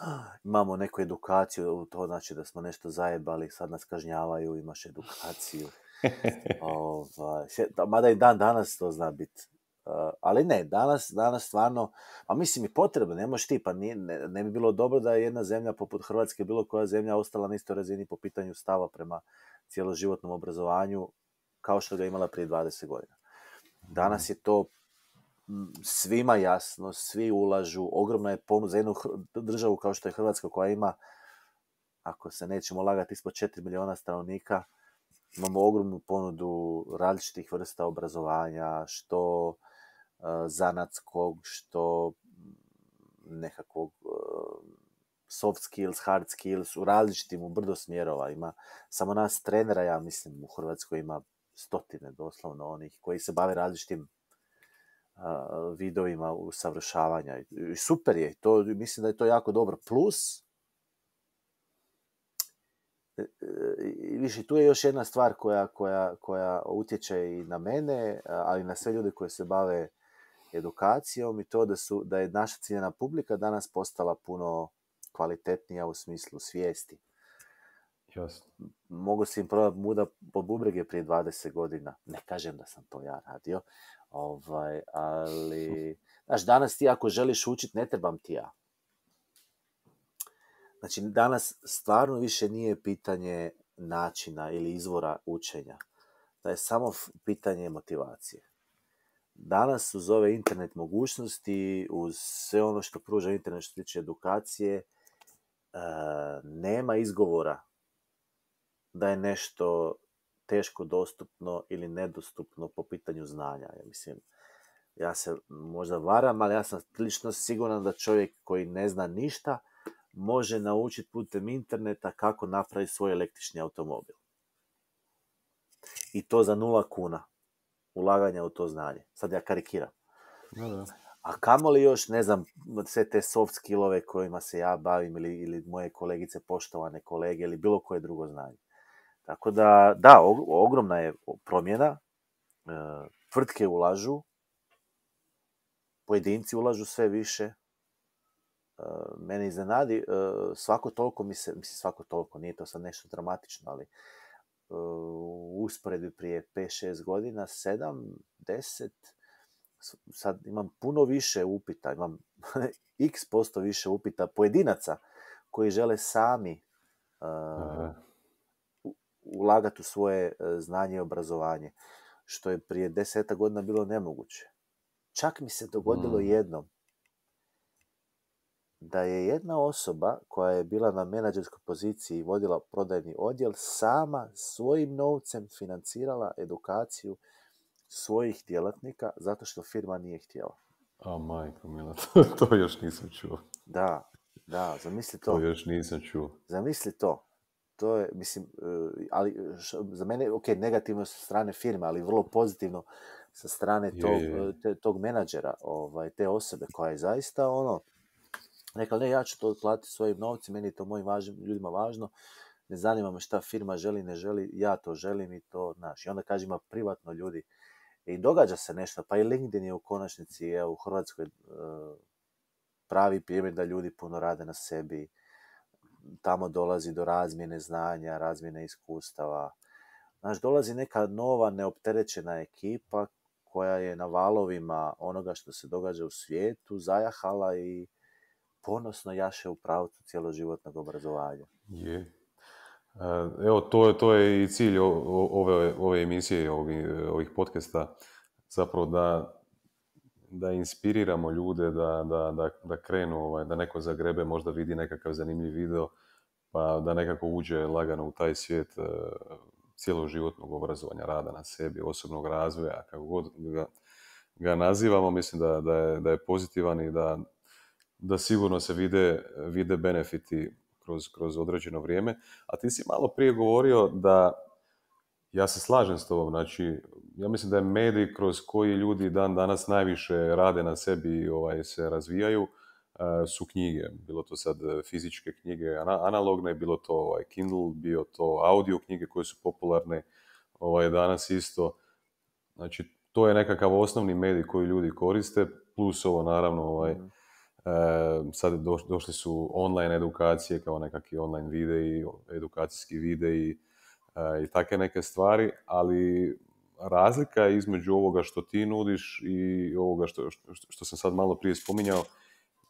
ah, imamo neku edukaciju, to znači da smo nešto zajebali, sad nas kažnjavaju, imaš edukaciju. Ovaj, mada i dan danas to zna biti. ali ne, danas, danas stvarno, a mislim i potrebno, ne možeš ti, pa ne, ne, bi bilo dobro da je jedna zemlja poput Hrvatske, bilo koja zemlja ostala na istoj razini po pitanju stava prema cijeloživotnom obrazovanju kao što ga imala prije 20 godina. Danas je to svima jasno, svi ulažu, ogromna je ponuda za jednu državu kao što je Hrvatska koja ima, ako se nećemo lagati, ispod 4 milijuna stanovnika, imamo ogromnu ponudu različitih vrsta obrazovanja, što e, zanatskog, što nekakvog e, soft skills, hard skills, u različitim, u brdo smjerova ima. Samo nas trenera, ja mislim, u Hrvatskoj ima stotine doslovno onih koji se bave različitim e, vidovima usavršavanja. I super je, to, mislim da je to jako dobro. Plus, E, e, više tu je još jedna stvar koja, koja, koja utječe i na mene, ali i na sve ljude koji se bave edukacijom i to da, su, da je naša ciljena publika danas postala puno kvalitetnija u smislu svijesti. Jasno. Mogu si im probati muda po bubrege prije 20 godina. Ne kažem da sam to ja radio, ovaj, ali znaš, danas ti ako želiš učiti, ne trebam ti ja. Znači, danas stvarno više nije pitanje načina ili izvora učenja. Da je samo pitanje motivacije. Danas uz ove internet mogućnosti, uz sve ono što pruža internet što tiče edukacije, e, nema izgovora da je nešto teško dostupno ili nedostupno po pitanju znanja. Ja mislim, ja se možda varam, ali ja sam slično siguran da čovjek koji ne zna ništa može naučiti putem interneta kako napraviti svoj električni automobil. I to za nula kuna ulaganja u to znanje. Sad ja karikiram. A kamo li još, ne znam, sve te soft skillove kojima se ja bavim ili, ili moje kolegice, poštovane kolege ili bilo koje drugo znanje. Tako da, da, ogromna je promjena. E, tvrtke ulažu, pojedinci ulažu sve više, Eh, mene iznenadi, eh, svako toliko mi se, mislim svako toliko, nije to sad nešto dramatično, ali eh, u usporedbi prije 5-6 godina, 7, 10, sad imam puno više upita, imam x posto više upita pojedinaca koji žele sami ulagati u svoje znanje i obrazovanje, što je prije deseta godina bilo nemoguće. Čak mi se dogodilo mm. jednom da je jedna osoba koja je bila na menadžerskoj poziciji i vodila prodajni odjel sama svojim novcem financirala edukaciju svojih djelatnika zato što firma nije htjela. A majko mila, to, to još nisam čuo. Da, da, zamisli to. To još nisam čuo. Zamisli to. To je, mislim, e, ali za mene, ok, negativno sa strane firme, ali vrlo pozitivno sa strane tog, tog menadžera, ovaj, te osobe koja je zaista ono, Rekla, ne, ja ću to platiti svojim novcem, meni je to mojim važim, ljudima važno, ne zanima me šta firma želi, ne želi, ja to želim i to, znaš. I onda kaže, ima privatno ljudi. I događa se nešto, pa i LinkedIn je u konačnici, je u Hrvatskoj e, pravi primjer da ljudi puno rade na sebi, tamo dolazi do razmjene znanja, razmjene iskustava. Znaš, dolazi neka nova neopterećena ekipa koja je na valovima onoga što se događa u svijetu zajahala i ponosno jaše u pravcu cjeloživotnog obrazovanja. Je. E, evo, to je, to je i cilj ove, ove emisije i ovih, ovih podcasta, zapravo da, da inspiriramo ljude da, da, da, da krenu, ovaj, da neko zagrebe, možda vidi nekakav zanimljiv video, pa da nekako uđe lagano u taj svijet e, cijeloživotnog obrazovanja, rada na sebi, osobnog razvoja, kako god ga, ga nazivamo, mislim da, da, je, da je pozitivan i da da sigurno se vide, vide benefiti kroz, kroz određeno vrijeme. A ti si malo prije govorio da, ja se slažem s tobom, znači, ja mislim da je medij kroz koji ljudi dan danas najviše rade na sebi i ovaj, se razvijaju, eh, su knjige. Bilo to sad fizičke knjige analogne, bilo to ovaj, Kindle, bio to audio knjige koje su popularne ovaj, danas isto. Znači, to je nekakav osnovni medij koji ljudi koriste, plus ovo naravno ovaj, mhm. Ehm, sad došli su online edukacije, kao nekakvi online videi, edukacijski videi eh, i takve neke stvari, ali razlika između ovoga što ti nudiš i ovoga što, što, sam sad malo prije spominjao,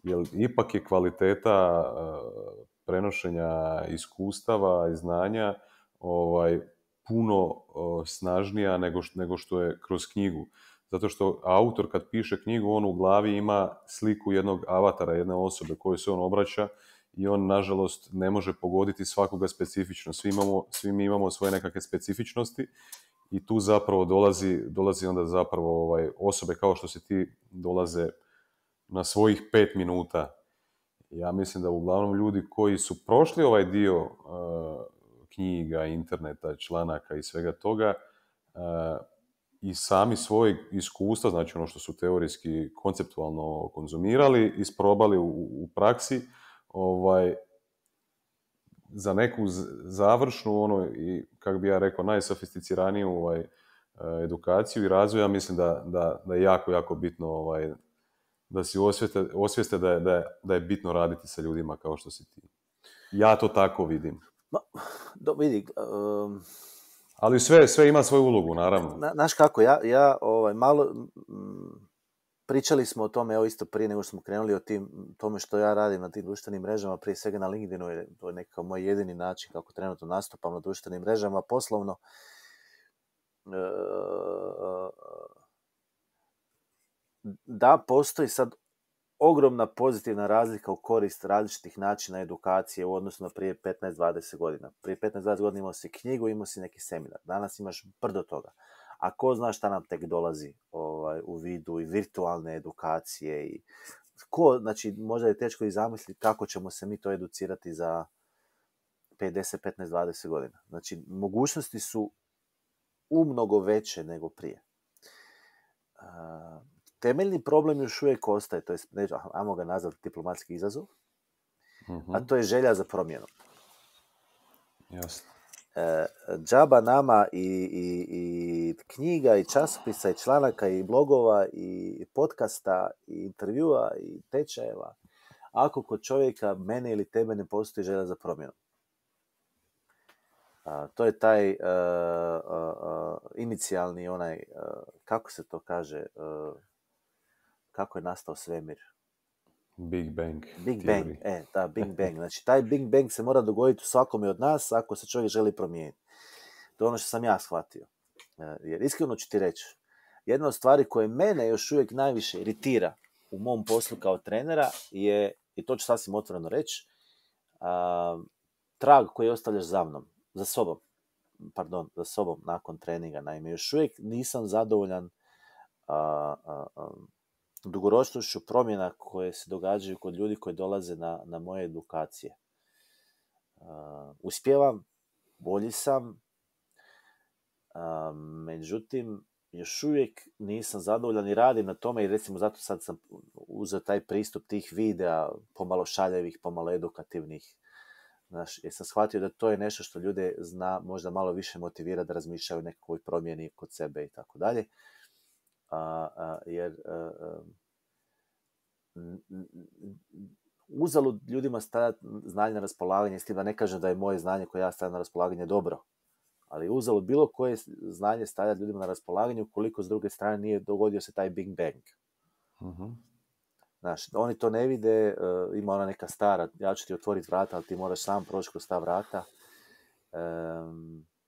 jer ipak je kvaliteta eh, prenošenja iskustava i znanja ovaj, puno eh, snažnija nego što je kroz knjigu. Zato što autor kad piše knjigu, on u glavi ima sliku jednog avatara, jedne osobe koju se on obraća i on, nažalost, ne može pogoditi svakoga specifično. Svi, imamo, svi mi imamo svoje nekakve specifičnosti i tu zapravo dolazi, dolazi onda zapravo ovaj, osobe kao što se ti dolaze na svojih pet minuta. Ja mislim da uglavnom ljudi koji su prošli ovaj dio eh, knjiga, interneta, članaka i svega toga, eh, i sami svojeg iskustva, znači ono što su teorijski, konceptualno konzumirali, isprobali u, praksi, ovaj, za neku završnu, ono, i, kako bi ja rekao, najsofisticiraniju ovaj, e, edukaciju i razvoja, mislim da, da, da je jako, jako bitno ovaj, da si osvijeste da je, da, da je bitno raditi sa ljudima kao što si ti. Ja to tako vidim. Ma, do, vidi, e, ali sve, sve ima svoju ulogu, naravno. Na, kako, ja, ja ovaj, malo... pričali smo o tome, evo isto prije nego što smo krenuli o tim, tome što ja radim na tim društvenim mrežama, prije svega na LinkedInu, to je nekako moj jedini način kako trenutno nastupam na društvenim mrežama, poslovno. E, da, postoji sad ogromna pozitivna razlika u korist različitih načina edukacije u odnosu na prije 15-20 godina. Prije 15-20 godina imao si knjigu, imao si neki seminar. Danas imaš brdo toga. A ko zna šta nam tek dolazi ovaj, u vidu i virtualne edukacije i ko, znači možda je teško i zamisliti kako ćemo se mi to educirati za 50, 15, 20 godina. Znači, mogućnosti su umnogo veće nego prije temeljni problem još uvijek ostaje, to je, ajmo ga nazvati diplomatski izazov, a mhm. to je želja za promjenu. Jasno. E, džaba nama i, i, knjiga i časopisa i članaka i blogova i podcasta i intervjua i tečajeva ako kod čovjeka mene ili tebe ne postoji želja za promjenu. to je taj uh, inicijalni onaj, kako se to kaže, kako je nastao svemir. Big Bang. Big Bang, e, da, Big Bang. Znači, taj Big Bang se mora dogoditi u svakome od nas ako se čovjek želi promijeniti. To je ono što sam ja shvatio. E, jer iskreno ću ti reći, jedna od stvari koje mene još uvijek najviše iritira u mom poslu kao trenera je, i to ću sasvim otvoreno reći, trag koji ostavljaš za mnom, za sobom, pardon, za sobom nakon treninga. Naime, još uvijek nisam zadovoljan dugoročnošću promjena koje se događaju kod ljudi koji dolaze na, na moje edukacije. Uh, uspjevam, bolji sam, uh, međutim, još uvijek nisam zadovoljan i radim na tome i recimo zato sad sam uzeo taj pristup tih videa, pomalo šaljevih, pomalo edukativnih. Znaš, jer sam shvatio da to je nešto što ljude zna možda malo više motivira da razmišljaju o nekoj promjeni kod sebe i tako dalje jer e, e, uzalud ljudima staja znanje na raspolaganje, s tim da ne kažem da je moje znanje koje ja stavljam na raspolaganje dobro, ali uzalud bilo koje znanje stavljati ljudima na raspolaganje ukoliko s druge strane nije dogodio se taj Big Bang. uh Znaš, oni to ne vide, e, ima ona neka stara, ja ću ti otvoriti vrata, ali ti moraš sam proći kroz ta vrata.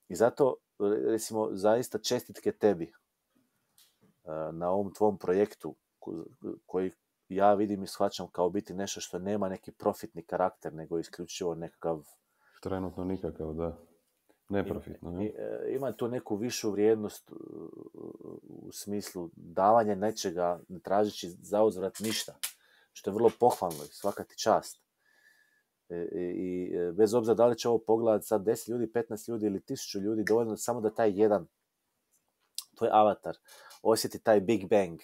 I zato, recimo, zaista čestitke tebi Eh, na ovom tvom projektu koji ja vidim i shvaćam kao biti nešto što nema neki profitni karakter, nego isključivo nekakav... Trenutno nikakav, da. Neprofitno. ne? Eh, ima tu neku višu vrijednost eh, u smislu davanja nečega, ne tražeći uzvrat ništa, što je vrlo pohvalno i svaka ti čast. E, e, I e, bez obzira da li će ovo pogledati sad 10 ljudi, 15 ljudi ili 1000 ljudi, dovoljno samo da taj jedan, tvoj avatar, osjeti taj Big Bang.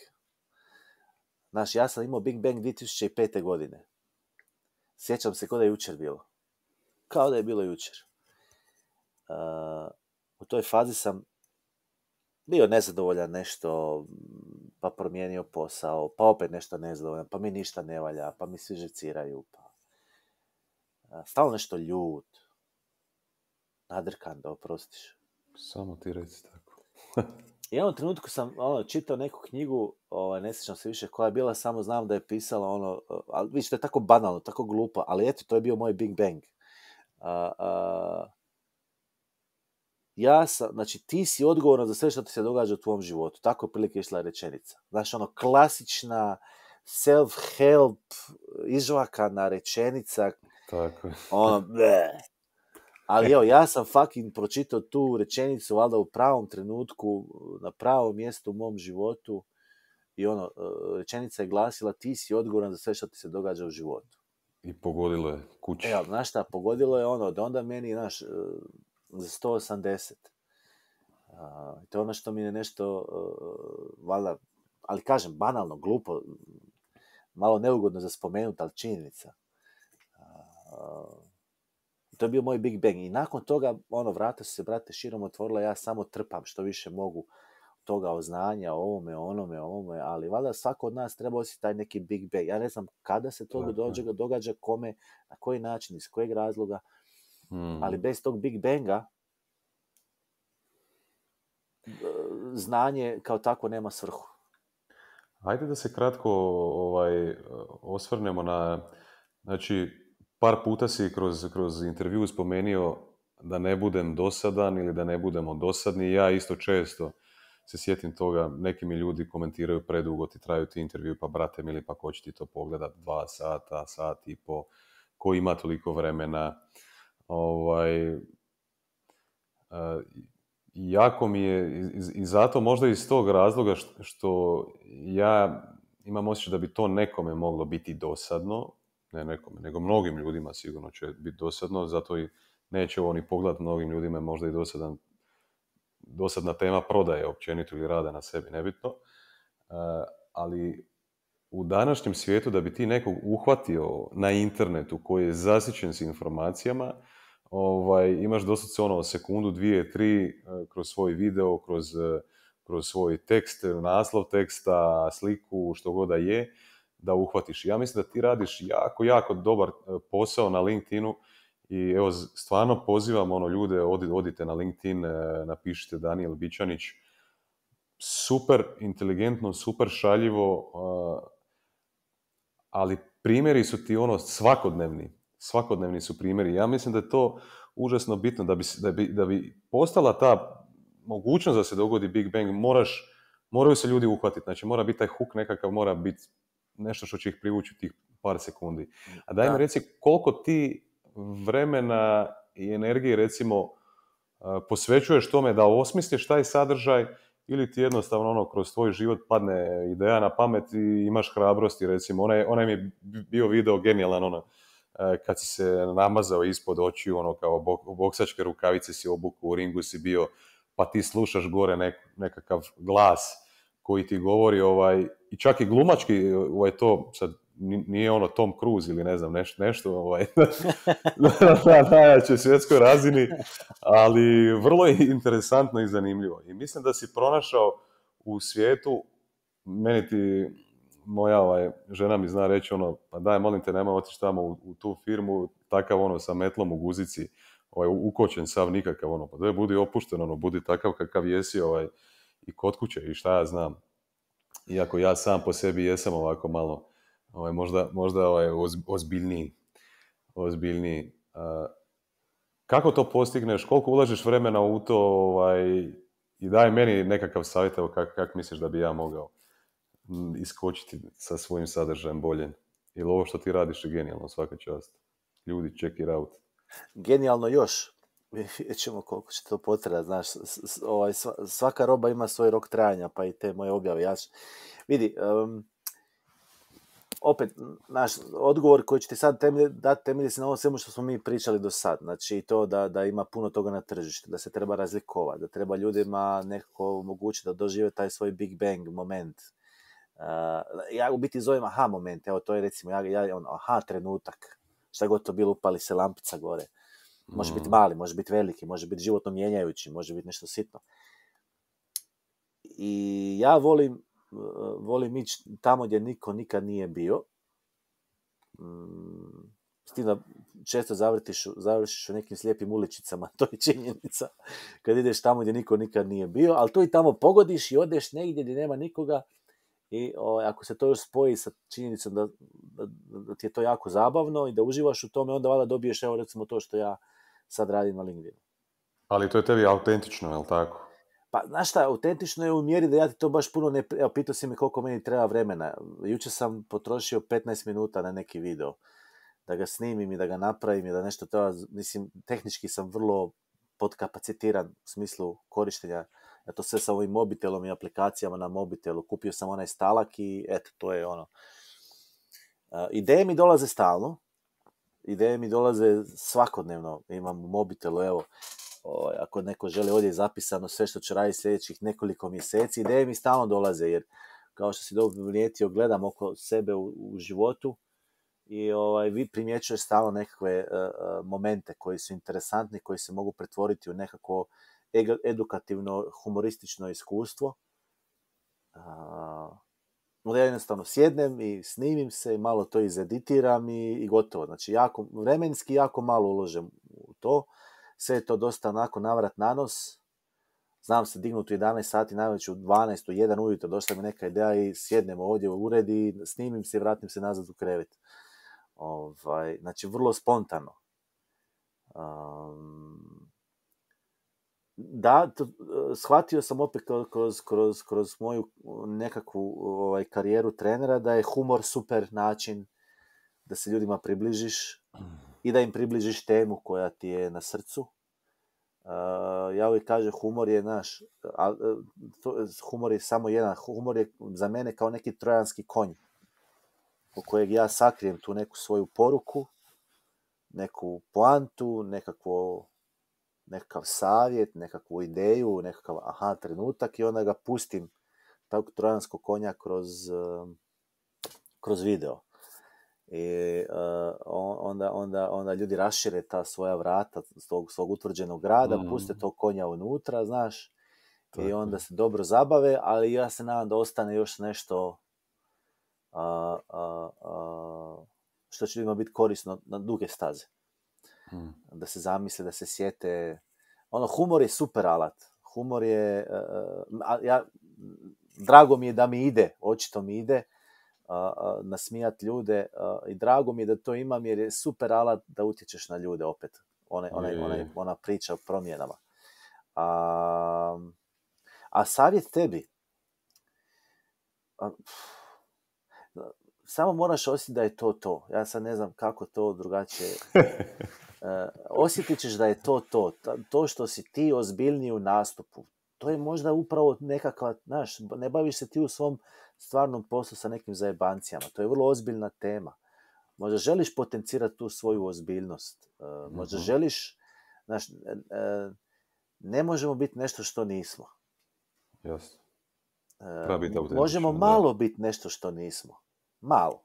Znaš, ja sam imao Big Bang 2005. godine. Sjećam se kao da je jučer bilo. Kao da je bilo jučer. u toj fazi sam bio nezadovoljan nešto, pa promijenio posao, pa opet nešto nezadovoljan, pa mi ništa ne valja, pa mi svi žeciraju, pa... Stalno nešto ljud. Nadrkan da oprostiš. Samo ti reci tako. I jednom trenutku sam ono, čitao neku knjigu, ovaj, ne sjećam se više koja je bila, samo znam da je pisala ono, eh, ali vidiš, to je tako banalno, tako glupo, ali eto, to je bio moj Big Bang. ja sam, znači ti si odgovoran za sve što ti se događa u tvom životu. Tako je prilike išla rečenica. Znaš ono klasična self-help na rečenica. Tako. Ono, bleh, ali e. evo, ja sam fucking pročitao tu rečenicu valjda u pravom trenutku, na pravom mjestu u mom životu i ono, e, rečenica je glasila ti si odgovoran za sve što ti se događa u životu. I pogodilo je kući. Evo, znaš šta, pogodilo je ono, da onda meni, znaš, e, za 180. Uh, to je ono što mi je nešto, valjda, ali kažem, banalno, glupo, malo neugodno za spomenut, ali činjenica to je bio moj Big Bang. I nakon toga, ono, vrata su se, brate, širom otvorila, ja samo trpam što više mogu toga o znanja, o ovome, o onome, o ovome, ali valjda svako od nas treba osjetiti taj neki Big Bang. Ja ne znam kada se to dođe, događa kome, na koji način, iz kojeg razloga, hmm. ali bez tog Big Banga znanje kao tako nema svrhu. Ajde da se kratko ovaj, osvrnemo na, znači, Par puta si kroz, kroz intervju spomenio da ne budem dosadan ili da ne budemo dosadni. Ja isto često se sjetim toga, neki mi ljudi komentiraju predugo ti traju ti intervju, pa brate mili, pa ko će ti to pogledat, dva sata, sat i po, ko ima toliko vremena. Ovaj, e, jako mi je, i zato možda iz tog razloga što ja imam osjećaj da bi to nekome moglo biti dosadno, ne nekome, nego mnogim ljudima sigurno će biti dosadno, zato i neće oni ni pogled mnogim ljudima možda i dosadan, dosadna tema prodaje općenito ili rada na sebi, nebitno. E, ali u današnjem svijetu da bi ti nekog uhvatio na internetu koji je zasićen s informacijama, ovaj, imaš se ono sekundu, dvije, tri e, kroz svoj video, kroz, e, kroz svoj tekst, naslov teksta, sliku, što god da je, da uhvatiš. Ja mislim da ti radiš jako, jako dobar e, posao na LinkedInu i evo, stvarno pozivam ono ljude, odite na LinkedIn, e, napišite Daniel Bičanić. Super inteligentno, super šaljivo, e, ali primjeri su ti ono svakodnevni. Svakodnevni su primjeri. Ja mislim da je to užasno bitno. Da bi, da bi, da postala ta mogućnost da se dogodi Big Bang, moraš, moraju se ljudi uhvatiti. Znači, mora biti taj huk nekakav, mora biti nešto što će ih privući tih par sekundi. A daj mi reci koliko ti vremena i energije recimo e, posvećuješ tome da osmisliš taj sadržaj ili ti jednostavno ono kroz tvoj život padne ideja na pamet i imaš hrabrosti recimo. Onaj, onaj mi je bio video genijalan ono e, kad si se namazao ispod očiju, ono kao boksačke rukavice si obuku, u ringu si bio, pa ti slušaš gore nekakav glas koji ti govori ovaj, i čak i glumački ovaj, to sad nije ono Tom Cruise ili ne znam nešto, nešto ovaj, na, na najjačoj svjetskoj razini, ali vrlo je interesantno i zanimljivo. I mislim da si pronašao u svijetu, meni ti moja ovaj, žena mi zna reći ono, pa daj molim te nemoj otići tamo u, tu firmu, takav ono sa metlom u guzici, ovaj, ukočen sav nikakav ono, pa da budi opušten ono, budi takav kakav jesi ovaj, i kod kuće i šta ja znam. Iako ja sam po sebi jesam ovako malo ovaj, možda, možda ovaj, oz, ozbiljniji. kako to postigneš? Koliko ulažeš vremena u to? Ovaj, I daj meni nekakav savjet, evo kako kak misliš da bi ja mogao iskočiti sa svojim sadržajem bolje. Jer ovo što ti radiš je genijalno, svaka čast. Ljudi, check it out. Genijalno još. vidjet ćemo koliko će to potrebati, znaš, ovaj, svaka roba ima svoj rok trajanja, pa i te moje objave, ja vidi, opet, naš odgovor koji ćete sad temelj, dati temelji se na ovo svemu što smo mi pričali do sad, znači to da, da ima puno toga na tržištu, da se treba razlikovati, da treba ljudima nekako omogućiti da dožive taj svoj Big Bang moment, eh, ja u biti zovem aha moment, evo to je recimo, ja, ja ono, aha trenutak, šta god to bilo, upali se lampica gore, Može biti mm. mali, može biti veliki, može biti životno mijenjajući, može biti nešto sitno. I ja volim, eh, volim ići tamo gdje niko nikad nije bio. Mm, s tim da često zavrtiš, završiš u nekim slijepim uličicama, to je činjenica. Kad ideš tamo gdje niko nikad nije bio, ali tu i tamo pogodiš i odeš negdje gdje nema nikoga i ovaj, ako se to još spoji sa činjenicom da ti je to jako zabavno i da uživaš u tome, onda valjda dobiješ evo recimo to što ja sad radim na LinkedInu. Ali to je tebi autentično, je li tako? Pa, znaš šta, autentično je u mjeri da ja ti to baš puno ne... Evo, pitao si me koliko meni treba vremena. Jučer sam potrošio 15 minuta na neki video. Da ga snimim i da ga napravim i da nešto treba... Mislim, tehnički sam vrlo podkapacitiran u smislu korištenja. Ja to sve sa ovim mobitelom i aplikacijama na mobitelu. Kupio sam onaj stalak i eto, to je ono. E, ideje mi dolaze stalno, ideje mi dolaze svakodnevno, imam u mobitelu, evo, ovaj, ako neko želi, ovdje zapisano sve što će raditi sljedećih nekoliko mjeseci, ideje mi stalno dolaze, jer kao što si dobro primijetio, gledam oko sebe u, životu i ovaj, vi primjećujete stalno nekakve e, e, momente koji su interesantni, koji se mogu pretvoriti u nekako edukativno, humoristično iskustvo. Uh, onda ja jednostavno sjednem i snimim se, malo to izeditiram i, i gotovo. Znači, jako, vremenski jako malo uložem u to. Sve je to dosta onako navrat na nos. Znam se dignuti u 11 sati, najveću u 12, u 1 ujutro, došla mi neka ideja i sjednem ovdje u ured i snimim se i vratim se nazad u krevet. Ovaj, znači, vrlo spontano da, shvatio sam opet kroz, kroz, kroz moju nekakvu ovaj, karijeru trenera da je humor super način da se ljudima približiš mhm. i da im približiš temu koja ti je na srcu. E, ja uvijek kažem, humor je naš, a, e, to, humor je samo jedan, humor je za mene kao neki trojanski konj u kojeg ja sakrijem tu neku svoju poruku, neku poantu, nekakvo nekakav savjet, nekakvu ideju, nekakav aha trenutak i onda ga pustim tog trojanskog konja kroz, ehm, kroz video. I eh, onda, onda, onda ljudi rašire ta svoja vrata svog, svog utvrđenog grada, mm. puste tog konja unutra, znaš, i onda se dobro zabave, ali ja se nadam da ostane još nešto što će ljudima biti korisno na duge staze da se zamisle, da se sjete. Ono, humor je super alat. Humor je, e, e, ja, drago mi je da mi ide, očito mi ide, nasmijat ljude i drago mi je da to imam jer je super alat da utječeš na ljude opet. One, ona priča o promjenama. A, a savjet tebi, samo moraš osjetiti da je to to. Ja sad ne znam kako to drugačije Eh, osjetit ćeš da je to to. To što si ti ozbiljniji u nastupu. To je možda upravo nekakva, znaš, ne baviš se ti u svom stvarnom poslu sa nekim zajebancijama. To je vrlo ozbiljna tema. Možda želiš potencirati tu svoju ozbiljnost. Eh, možda mhm. želiš, znaš, eh, ne možemo biti nešto što nismo. Jasno. možemo malo biti nešto što nismo. Malo.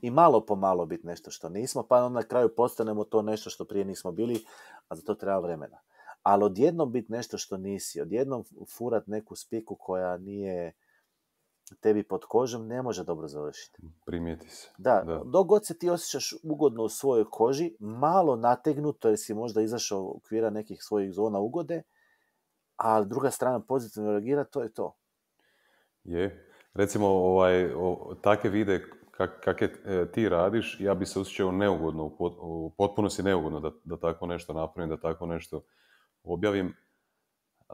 I malo po malo biti nešto što nismo, pa na kraju postanemo to nešto što prije nismo bili, a za to treba vremena. Ali odjednom biti nešto što nisi, odjednom furat neku spiku koja nije tebi pod kožom, ne može dobro završiti. Primijeti se. Da, dok god se ti osjećaš ugodno u svojoj koži, malo nategnuto jer si možda izašao u okvira nekih svojih zona ugode, a druga strana pozitivno reagira, to je to. Je. Recimo, ovaj, take vide kak, e, ti radiš, ja bi se osjećao neugodno, potpuno si neugodno da, tako nešto napravim, da tako nešto objavim.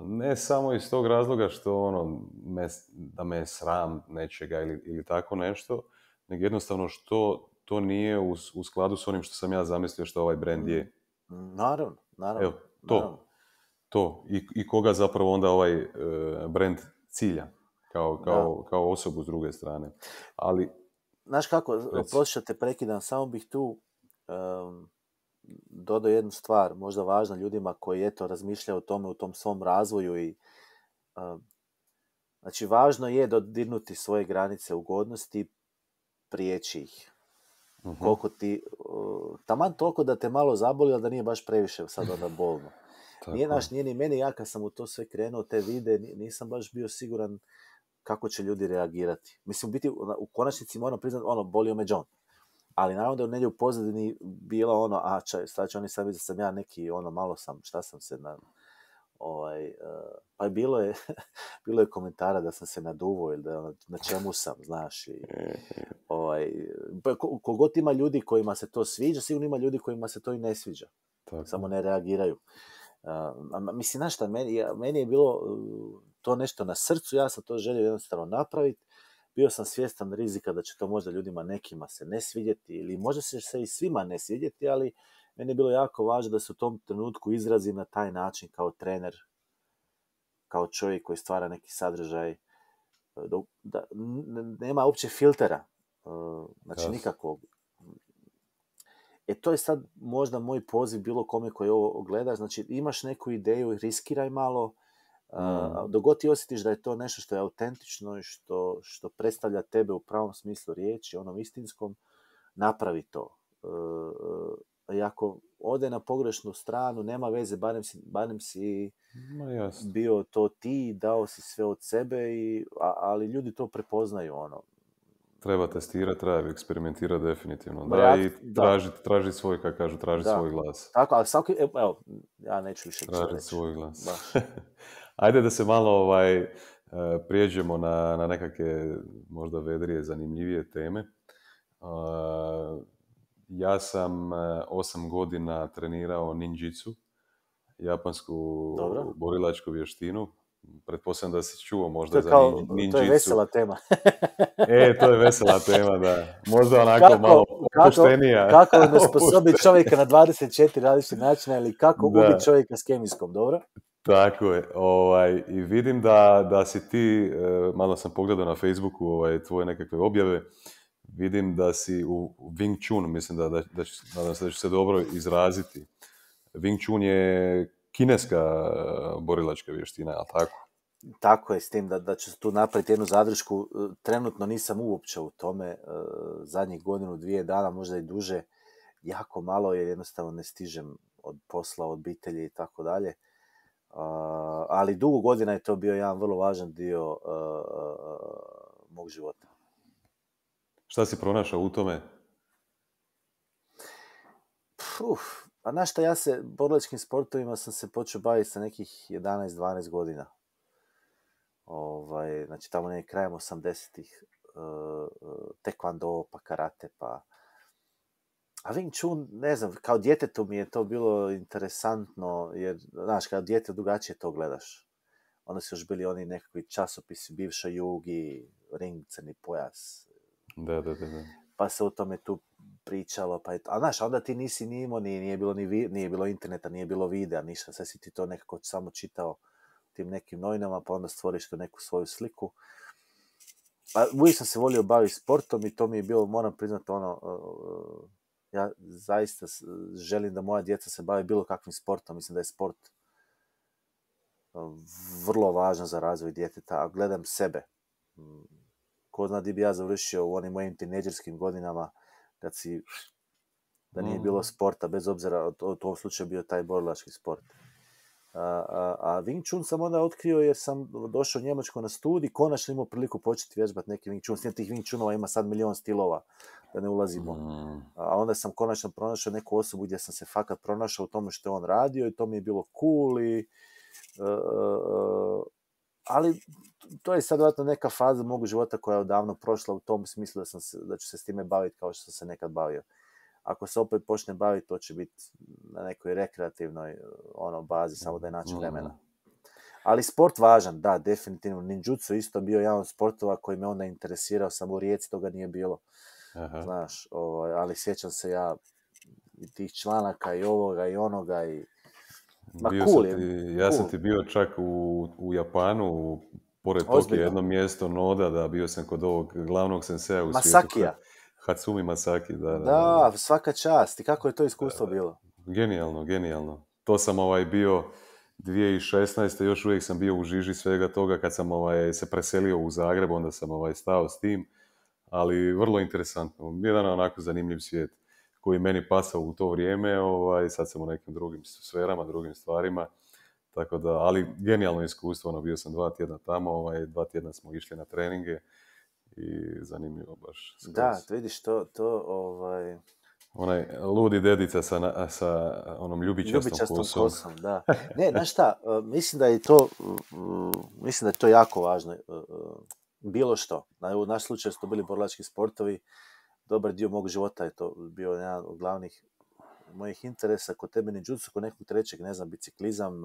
Ne samo iz tog razloga što ono, da me sram nečega ili, tako nešto, nego jednostavno što to nije u, skladu s onim što sam ja zamislio što ovaj brand je. Mm, naravno, naravno. Evo, to. To. I, koga zapravo onda ovaj brend brand cilja kao, kao osobu s druge strane. Ali Znaš kako, te prekidam, samo bih tu um, dodao jednu stvar, možda važna ljudima koji eto razmišljaju o tome u tom svom razvoju i znači važno je dodirnuti svoje granice ugodnosti, prijeći ih. uh Koliko ti, taman toliko da te malo zaboli, ali da nije baš previše sad onda bolno. Nije naš, nije ni meni, ja kad sam u to sve krenuo, te vide, nisam baš bio siguran kako će ljudi reagirati. Mislim, u biti, u konačnici moram priznati, ono, bolio me John. Ali naravno da je negdje u pozadini bilo ono, a čaj, sad će oni sad da sam ja neki, ono, malo sam, šta sam se na... Ovaj, eh, pa bilo je, bilo je komentara da sam se naduvo ili da ono, na čemu sam, znaš. I, ovaj, pa ima ljudi kojima se to sviđa, sigurno ima ljudi kojima se to i ne sviđa. Samo ne reagiraju. Uh, mislim, znaš šta, meni, meni je bilo eh, to nešto na srcu, ja sam to želio jednostavno napraviti, bio sam svjestan rizika da će to možda ljudima nekima se ne svidjeti ili možda će se i svima ne svidjeti, ali meni je bilo jako važno da se u tom trenutku izrazim na taj način kao trener, kao čovjek koji stvara neki sadržaj, e, da, nema uopće filtera, e, znači nikakvog. E to je sad možda moj poziv bilo kome koji ovo gleda, znači imaš neku ideju, riskiraj malo, Uh, dok god ti osjetiš da je to nešto što je autentično i što, što predstavlja tebe u pravom smislu riječi, onom istinskom, napravi to. Uh, I ako ode na pogrešnu stranu, nema veze, barem si, bio to ti, dao si sve od sebe, i, ali ljudi to prepoznaju. ono. Treba testirati, treba eksperimentirati definitivno. Da, i traži svoj, kako kažu, traži svoj glas. Tako, ali e, evo, ja neću više Traži svoj glas. Ajde da se malo ovaj, e, prijeđemo na, na nekakve možda vedrije, zanimljivije teme. E, ja sam e, osam godina trenirao ninjitsu, japansku borilačku vještinu. Pretpostavljam da si čuo možda to za ninjitsu. To je vesela tema. e, to je vesela tema, da. Možda onako kako, malo opuštenija. Kako, kako čovjeka na 24 različite načina ili kako ubiti čovjeka s kemijskom, dobro? Tako je. Ovaj, I vidim da, da si ti, e, malo sam pogledao na Facebooku ovaj, tvoje nekakve objave, vidim da si u Wing Chun, mislim da, da, nadam se da ću se dobro izraziti. Wing Chun je kineska e, borilačka vještina, ali tako? Tako je, s tim da, da ću tu napraviti jednu zadršku. E, trenutno nisam uopće u tome, zadnjih godinu, dvije dana, možda i duže, jako malo, jer jednostavno ne stižem od posla, od obitelji i tako dalje ali dugo godina je to bio jedan vrlo važan dio mog života. Šta si pronašao u tome? Uf, a znaš šta, ja se borlačkim sportovima sam se počeo baviti sa nekih 11-12 godina. Ovaj, znači tamo ne krajem 80-ih, e, e, tekvando, pa karate, pa a Wing Chun, ne znam, kao djetetu mi je to bilo interesantno, jer, znaš, kao djete drugačije to gledaš. Onda su još bili oni nekakvi časopisi, bivša jugi, ring, crni pojas. Da, da, da, Pa se o tome tu pričalo, pa je to. A znaš, onda ti nisi ni imao, nije, nije, bilo, ni nije bilo interneta, nije bilo videa, ništa. Sve si ti to nekako samo čitao tim nekim novinama, pa onda stvoriš tu neku svoju sliku. A uvijek sam se volio baviti sportom i to mi je bilo, moram priznati, ono, ja zaista želim da moja djeca se bave bilo kakvim sportom, mislim da je sport vrlo važan za razvoj djeteta, a gledam sebe. Mm, ko zna di bi ja završio u onim mojim tineđerskim godinama, kad si, da nije bilo mm. sporta, bez obzira, u tom slučaju bio taj borilački sport a, a Wing Chun sam onda otkrio jer sam došao u Njemačku na studij, konačno imao priliku početi vježbati neki Wing Chun, s tih Wing Chunova ima sad milion stilova, da ne ulazimo. Mm. A onda sam konačno pronašao neku osobu gdje sam se fakat pronašao u tome što je on radio i to mi je bilo cool i... E, e, e, ali to je sad vjerojatno neka faza mogu života koja je odavno prošla u tom smislu da, sam da ću se s time baviti kao što sam se nekad bavio ako se opet počne baviti, to će biti na nekoj rekreativnoj ono, bazi, samo da je način mhm. vremena. Ali sport važan, da, definitivno. Ninjutsu isto bio jedan od sportova koji me onda interesirao, samo u Rijeci toga nije bilo. Aha. Znaš, ovaj, ali sjećam se ja i tih članaka i ovoga i onoga i... Ma, bio cool, ja sam ti bio čak u, u Japanu, pored Tokije, jedno mjesto Noda, da bio sam kod ovog glavnog senseja u Masakija. svijetu. Hatsumi Masaki, da. Da, svaka čast. I kako je to iskustvo e, bilo? Genijalno, genijalno. To sam ovaj bio 2016. još uvijek sam bio u žiži svega toga kad sam ovaj, se preselio u Zagreb, onda sam ovaj, stao s tim, ali vrlo interesantno. Jedan onako zanimljiv svijet koji meni pasao u to vrijeme, ovaj, sad sam u nekim drugim sferama, drugim stvarima, tako da, ali genijalno iskustvo, ono, bio sam dva tjedna tamo, ovaj, dva tjedna smo išli na treninge, i zanimljivo baš. Skroz. Da, vidiš to, to ovaj... Onaj ludi dedica sa, sa onom ljubičastom, ljubičastom kosom. kosom. da. Ne, znaš šta, e, mislim da je to, mm, mislim da je to jako važno. E, e, bilo što. U naš slučaju su bili borlački sportovi. Dobar dio mog života je to bio jedan od glavnih mojih interesa kod tebe ni džutsu, kod nekog trećeg, ne znam, biciklizam,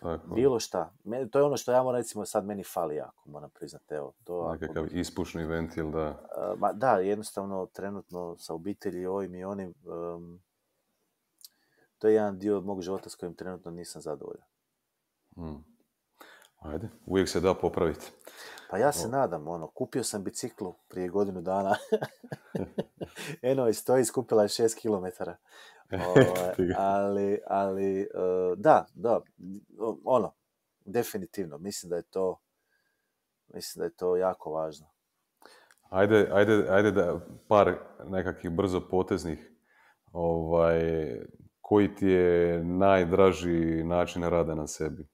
tako. Bilo šta. to je ono što ja moram, recimo, sad meni fali jako, moram priznati. Evo, to Nekakav ako... ispušni ventil, da. E, ma, da, jednostavno, trenutno sa obitelji, ovim i onim, to je jedan dio mog života s kojim trenutno nisam zadovoljan. Hmm. Ajde, uvijek se da popraviti. Pa ja se nadam, ono, kupio sam biciklu prije godinu dana. Eno, i stoji, skupila je šest kilometara. Ovaj, ali, ali e, da, da, ono, definitivno, mislim da je to mislim da je to jako važno. Ajde, ajde, ajde da par nekakvih brzo poteznih ovaj, koji ti je najdraži način rada na sebi?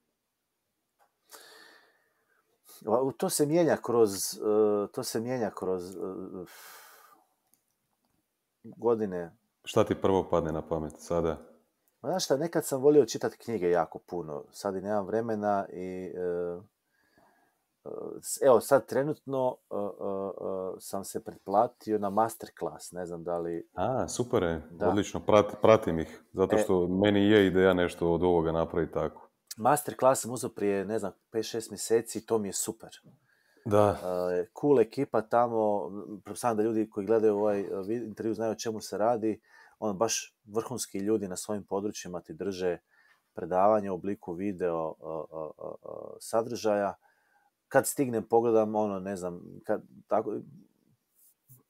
To se mijenja kroz, e, to se mijenja kroz e, godine Šta ti prvo padne na pamet sada? Ma znaš šta, nekad sam volio čitati knjige jako puno. Sad i nemam vremena i... E, e, evo, sad trenutno e, sam se pretplatio na masterclass. Ne znam da li... A, super je. Odlično. pratim ih. Zato što meni je ideja nešto od ovoga napraviti tako. Masterclass sam uzeo prije, ne znam, 5-6 mjeseci i to mi je super. Da. Cool ekipa tamo. Sam da ljudi koji gledaju ovaj intervju znaju o čemu se radi ono baš vrhunski ljudi na svojim područjima ti drže predavanje u obliku video sadržaja. Kad stignem, pogledam, ono, ne znam, kad, tako,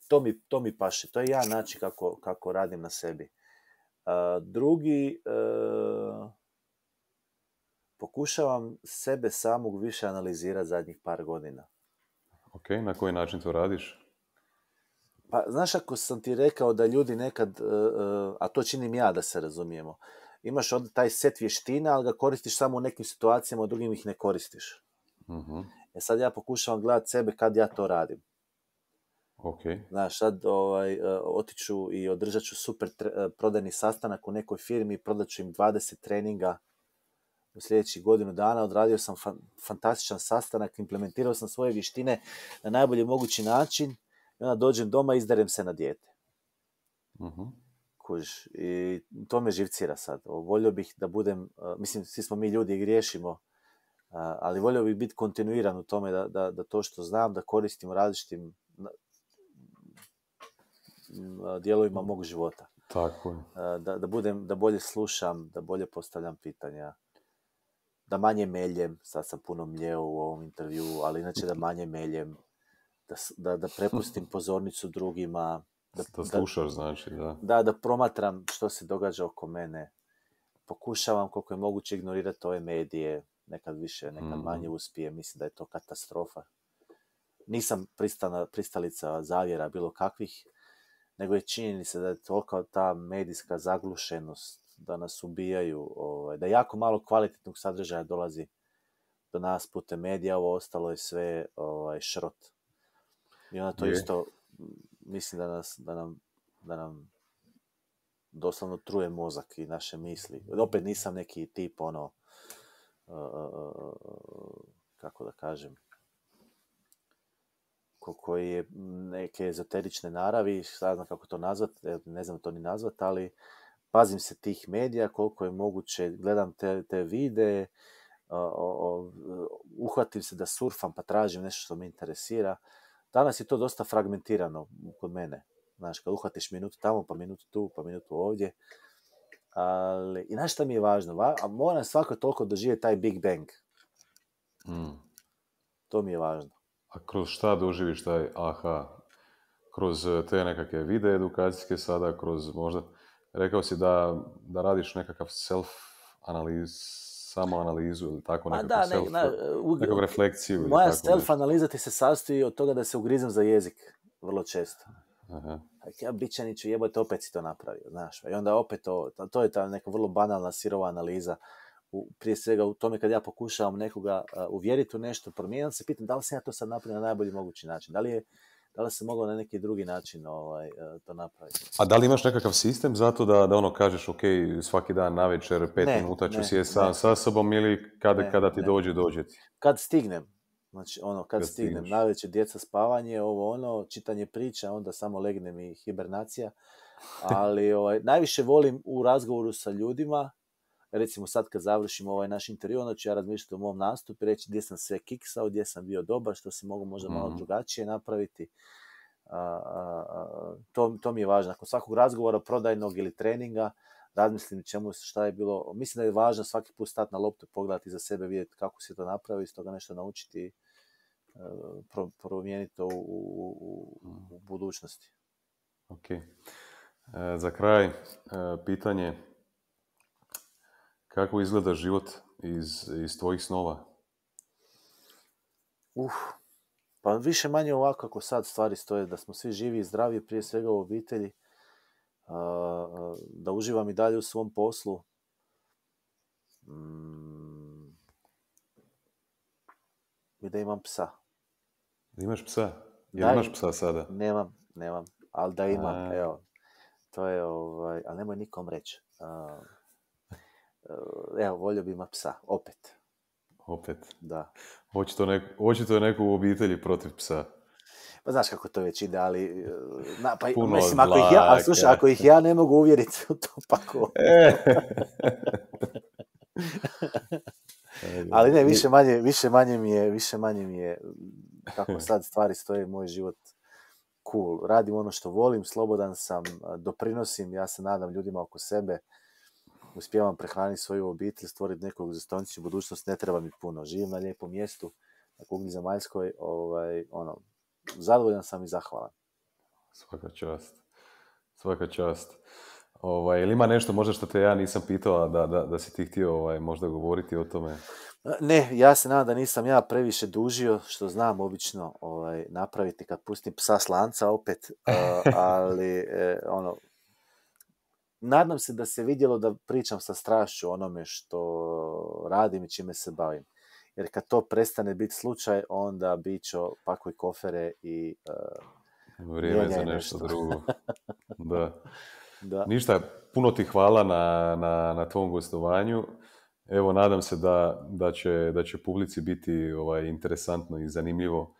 to mi, to mi paše. To je ja način kako, kako radim na sebi. drugi, e, pokušavam sebe samog više analizirati zadnjih par godina. Ok, na koji način to radiš? Pa znaš ako sam ti rekao da ljudi nekad, e, e, a to činim ja da se razumijemo, imaš onda taj set vještina, ali ga koristiš samo u nekim situacijama, u drugim ih ne koristiš. Mhm. E sad ja pokušavam gledati sebe kad ja to radim. Ok. Znaš, sad ovaj, e, otiću i održat ću super prodajni sastanak u nekoj firmi, prodat ću im 20 treninga u sljedećih godinu dana, odradio sam fantastičan sastanak, implementirao sam svoje vještine na najbolji mogući način i onda dođem doma i izderem se na dijete. uh i to me živcira sad. Volio bih da budem, e, mislim, svi smo mi ljudi i griješimo, e, ali volio bih biti kontinuiran u tome da, da, da to što znam, da koristim u različitim dijelovima mm. mog života. Tako je. E, da, da, budem, da bolje slušam, da bolje postavljam pitanja, da manje meljem, sad sam puno mljeo u ovom intervju, ali inače da manje meljem, da, da prepustim pozornicu drugima. Da, da znači, da. Da, da promatram što se događa oko mene. Pokušavam koliko je moguće ignorirati ove medije, nekad više, nekad mhm. manje uspije, mislim da je to katastrofa. Nisam pristalica zavjera bilo kakvih, nego je činjenica da je toliko ta medijska zaglušenost da nas ubijaju, ovaj, da jako malo kvalitetnog sadržaja dolazi do nas putem medija, ovo ostalo je sve ovaj, šrot. I ona to isto, mislim da, nam, da doslovno truje mozak i naše misli. Opet nisam neki tip ono, e, e, e, kako da kažem, ko, koji je neke ezoterične naravi, šta znam kako to nazvat, ne znam to ni nazvat, ali pazim se tih medija koliko je moguće, gledam te, te uhvatim se da surfam pa tražim nešto što me interesira. Danas je to dosta fragmentirano kod mene. Znaš, kad uhvatiš minutu tamo, pa minutu tu, pa minutu ovdje. Ali, I znaš šta mi je važno? A moram svako toliko doživjeti taj Big Bang. Hmm. To mi je važno. A kroz šta doživiš taj aha? Kroz eh, te nekakve vide edukacijske sada, kroz možda... Rekao si da, da radiš nekakav self-analiz, samo analizu ili tako pa nekakvu da, self, Moja self-analiza ti se sastoji od toga da se ugrizem za jezik vrlo često. Aha. Ja bićaniću jebote opet si to napravio, znaš. Pa I onda opet to, to je ta neka vrlo banalna sirova analiza. U, prije svega u tome kad ja pokušavam nekoga uvjeriti u nešto, promijeniti se, pitam da li sam ja to sad napravio na najbolji mogući način. Da li je da li se moglo na neki drugi način ovaj, e, to napraviti. A da li imaš nekakav sistem zato da, da ono kažeš, ok, svaki dan na večer pet minuta ću sjesti sa sobom ili kada, kada ti dođe, dođe ti? Kad stignem. Znači, ono, kad, kad stignem, večer, djeca spavanje, ovo ono, čitanje priča, onda samo legnem i hibernacija. Ali ovaj, najviše volim u razgovoru sa ljudima, recimo sad kad završim ovaj naš intervju, onda ću ja razmišljati o mom nastupu i reći gdje sam sve kiksao, gdje sam bio dobar, što se mogu možda malo mhm. drugačije napraviti. to, mi je važno. Nakon svakog razgovora, prodajnog ili treninga, razmislim čemu šta je bilo. Mislim da je važno svaki put stati na loptu, pogledati za sebe, vidjeti kako se to napravi, iz toga nešto naučiti, i e, promijeniti to u, mhm. budućnosti. Ok. E, za kraj, e, pitanje kako izgleda život iz, iz tvojih snova? Uf, pa više manje ovako ako sad stvari stoje, da smo svi živi i zdravi, prije svega u obitelji, da uživam i dalje u svom poslu. Mm, I da imam psa. imaš psa? Jel imaš psa sada? Nemam, nemam, ali da imam, evo. To je, ovaj, ali nemoj nikom reći. E, evo, volio bi ima psa, opet. Opet? Da. Očito, je neko u obitelji protiv psa. Pa znaš kako to već ide, ali... E, pa, Puno mislim, ako ih, ja, slušaj, ako ih ja ne mogu uvjeriti u to, pa ko? ali ne, više manje, više manje mi je, više manje mi je, kako sad stvari stoje, moj život cool. Radim ono što volim, slobodan sam, e, doprinosim, ja se nadam ljudima oko sebe, uspijevam prehraniti svoju obitelj, stvoriti neku egzistenciju, budućnost ne treba mi puno. Živim na lijepom mjestu, na kugli zemaljskoj, ovaj, ono, zadovoljan sam i zahvalan. Svaka čast. Svaka čast. Ovaj, ili ima nešto možda što te ja nisam pitao, da, da, da si ti htio ovaj, možda govoriti o tome? Ne, ja se nadam da nisam ja previše dužio, što znam obično ovaj, napraviti kad pustim psa s lanca opet, ali e, ono, nadam se da se vidjelo da pričam sa strašću onome što radim i čime se bavim. Jer kad to prestane biti slučaj, onda bićo pakuj kofere i... Uh, Vrijeme za nešto, drugo. da. Ništa, puno ti hvala na, na, na tvom gostovanju. Evo, nadam se da, da, će, da će publici biti ovaj, interesantno i zanimljivo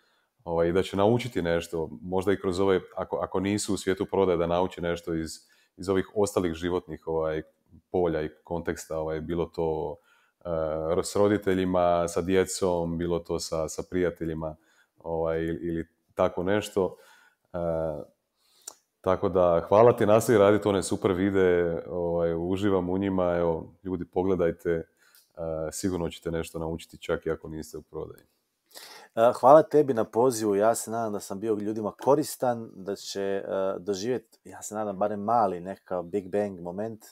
ovaj, i da će naučiti nešto. Možda i kroz ove, ako, ako nisu u svijetu prodaje, da nauči nešto iz iz ovih ostalih životnih ovaj, polja i konteksta, ovaj, bilo to eh, s roditeljima, sa djecom, bilo to sa, sa prijateljima ovaj, ili tako nešto. Eh, tako da, hvala ti, nastavi raditi one super vide, ovaj, uživam u njima, evo, ljudi pogledajte, eh, sigurno ćete nešto naučiti čak i ako niste u prodaji. E, hvala tebi na pozivu, ja se nadam da sam bio ljudima koristan, da će e, doživjeti, ja se nadam, barem mali nekakav Big Bang moment e,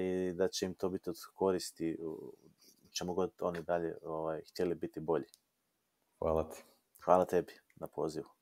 i da će im to biti od koristi čemu god oni dalje ovaj, htjeli biti bolji. Hvala ti. Hvala tebi na pozivu.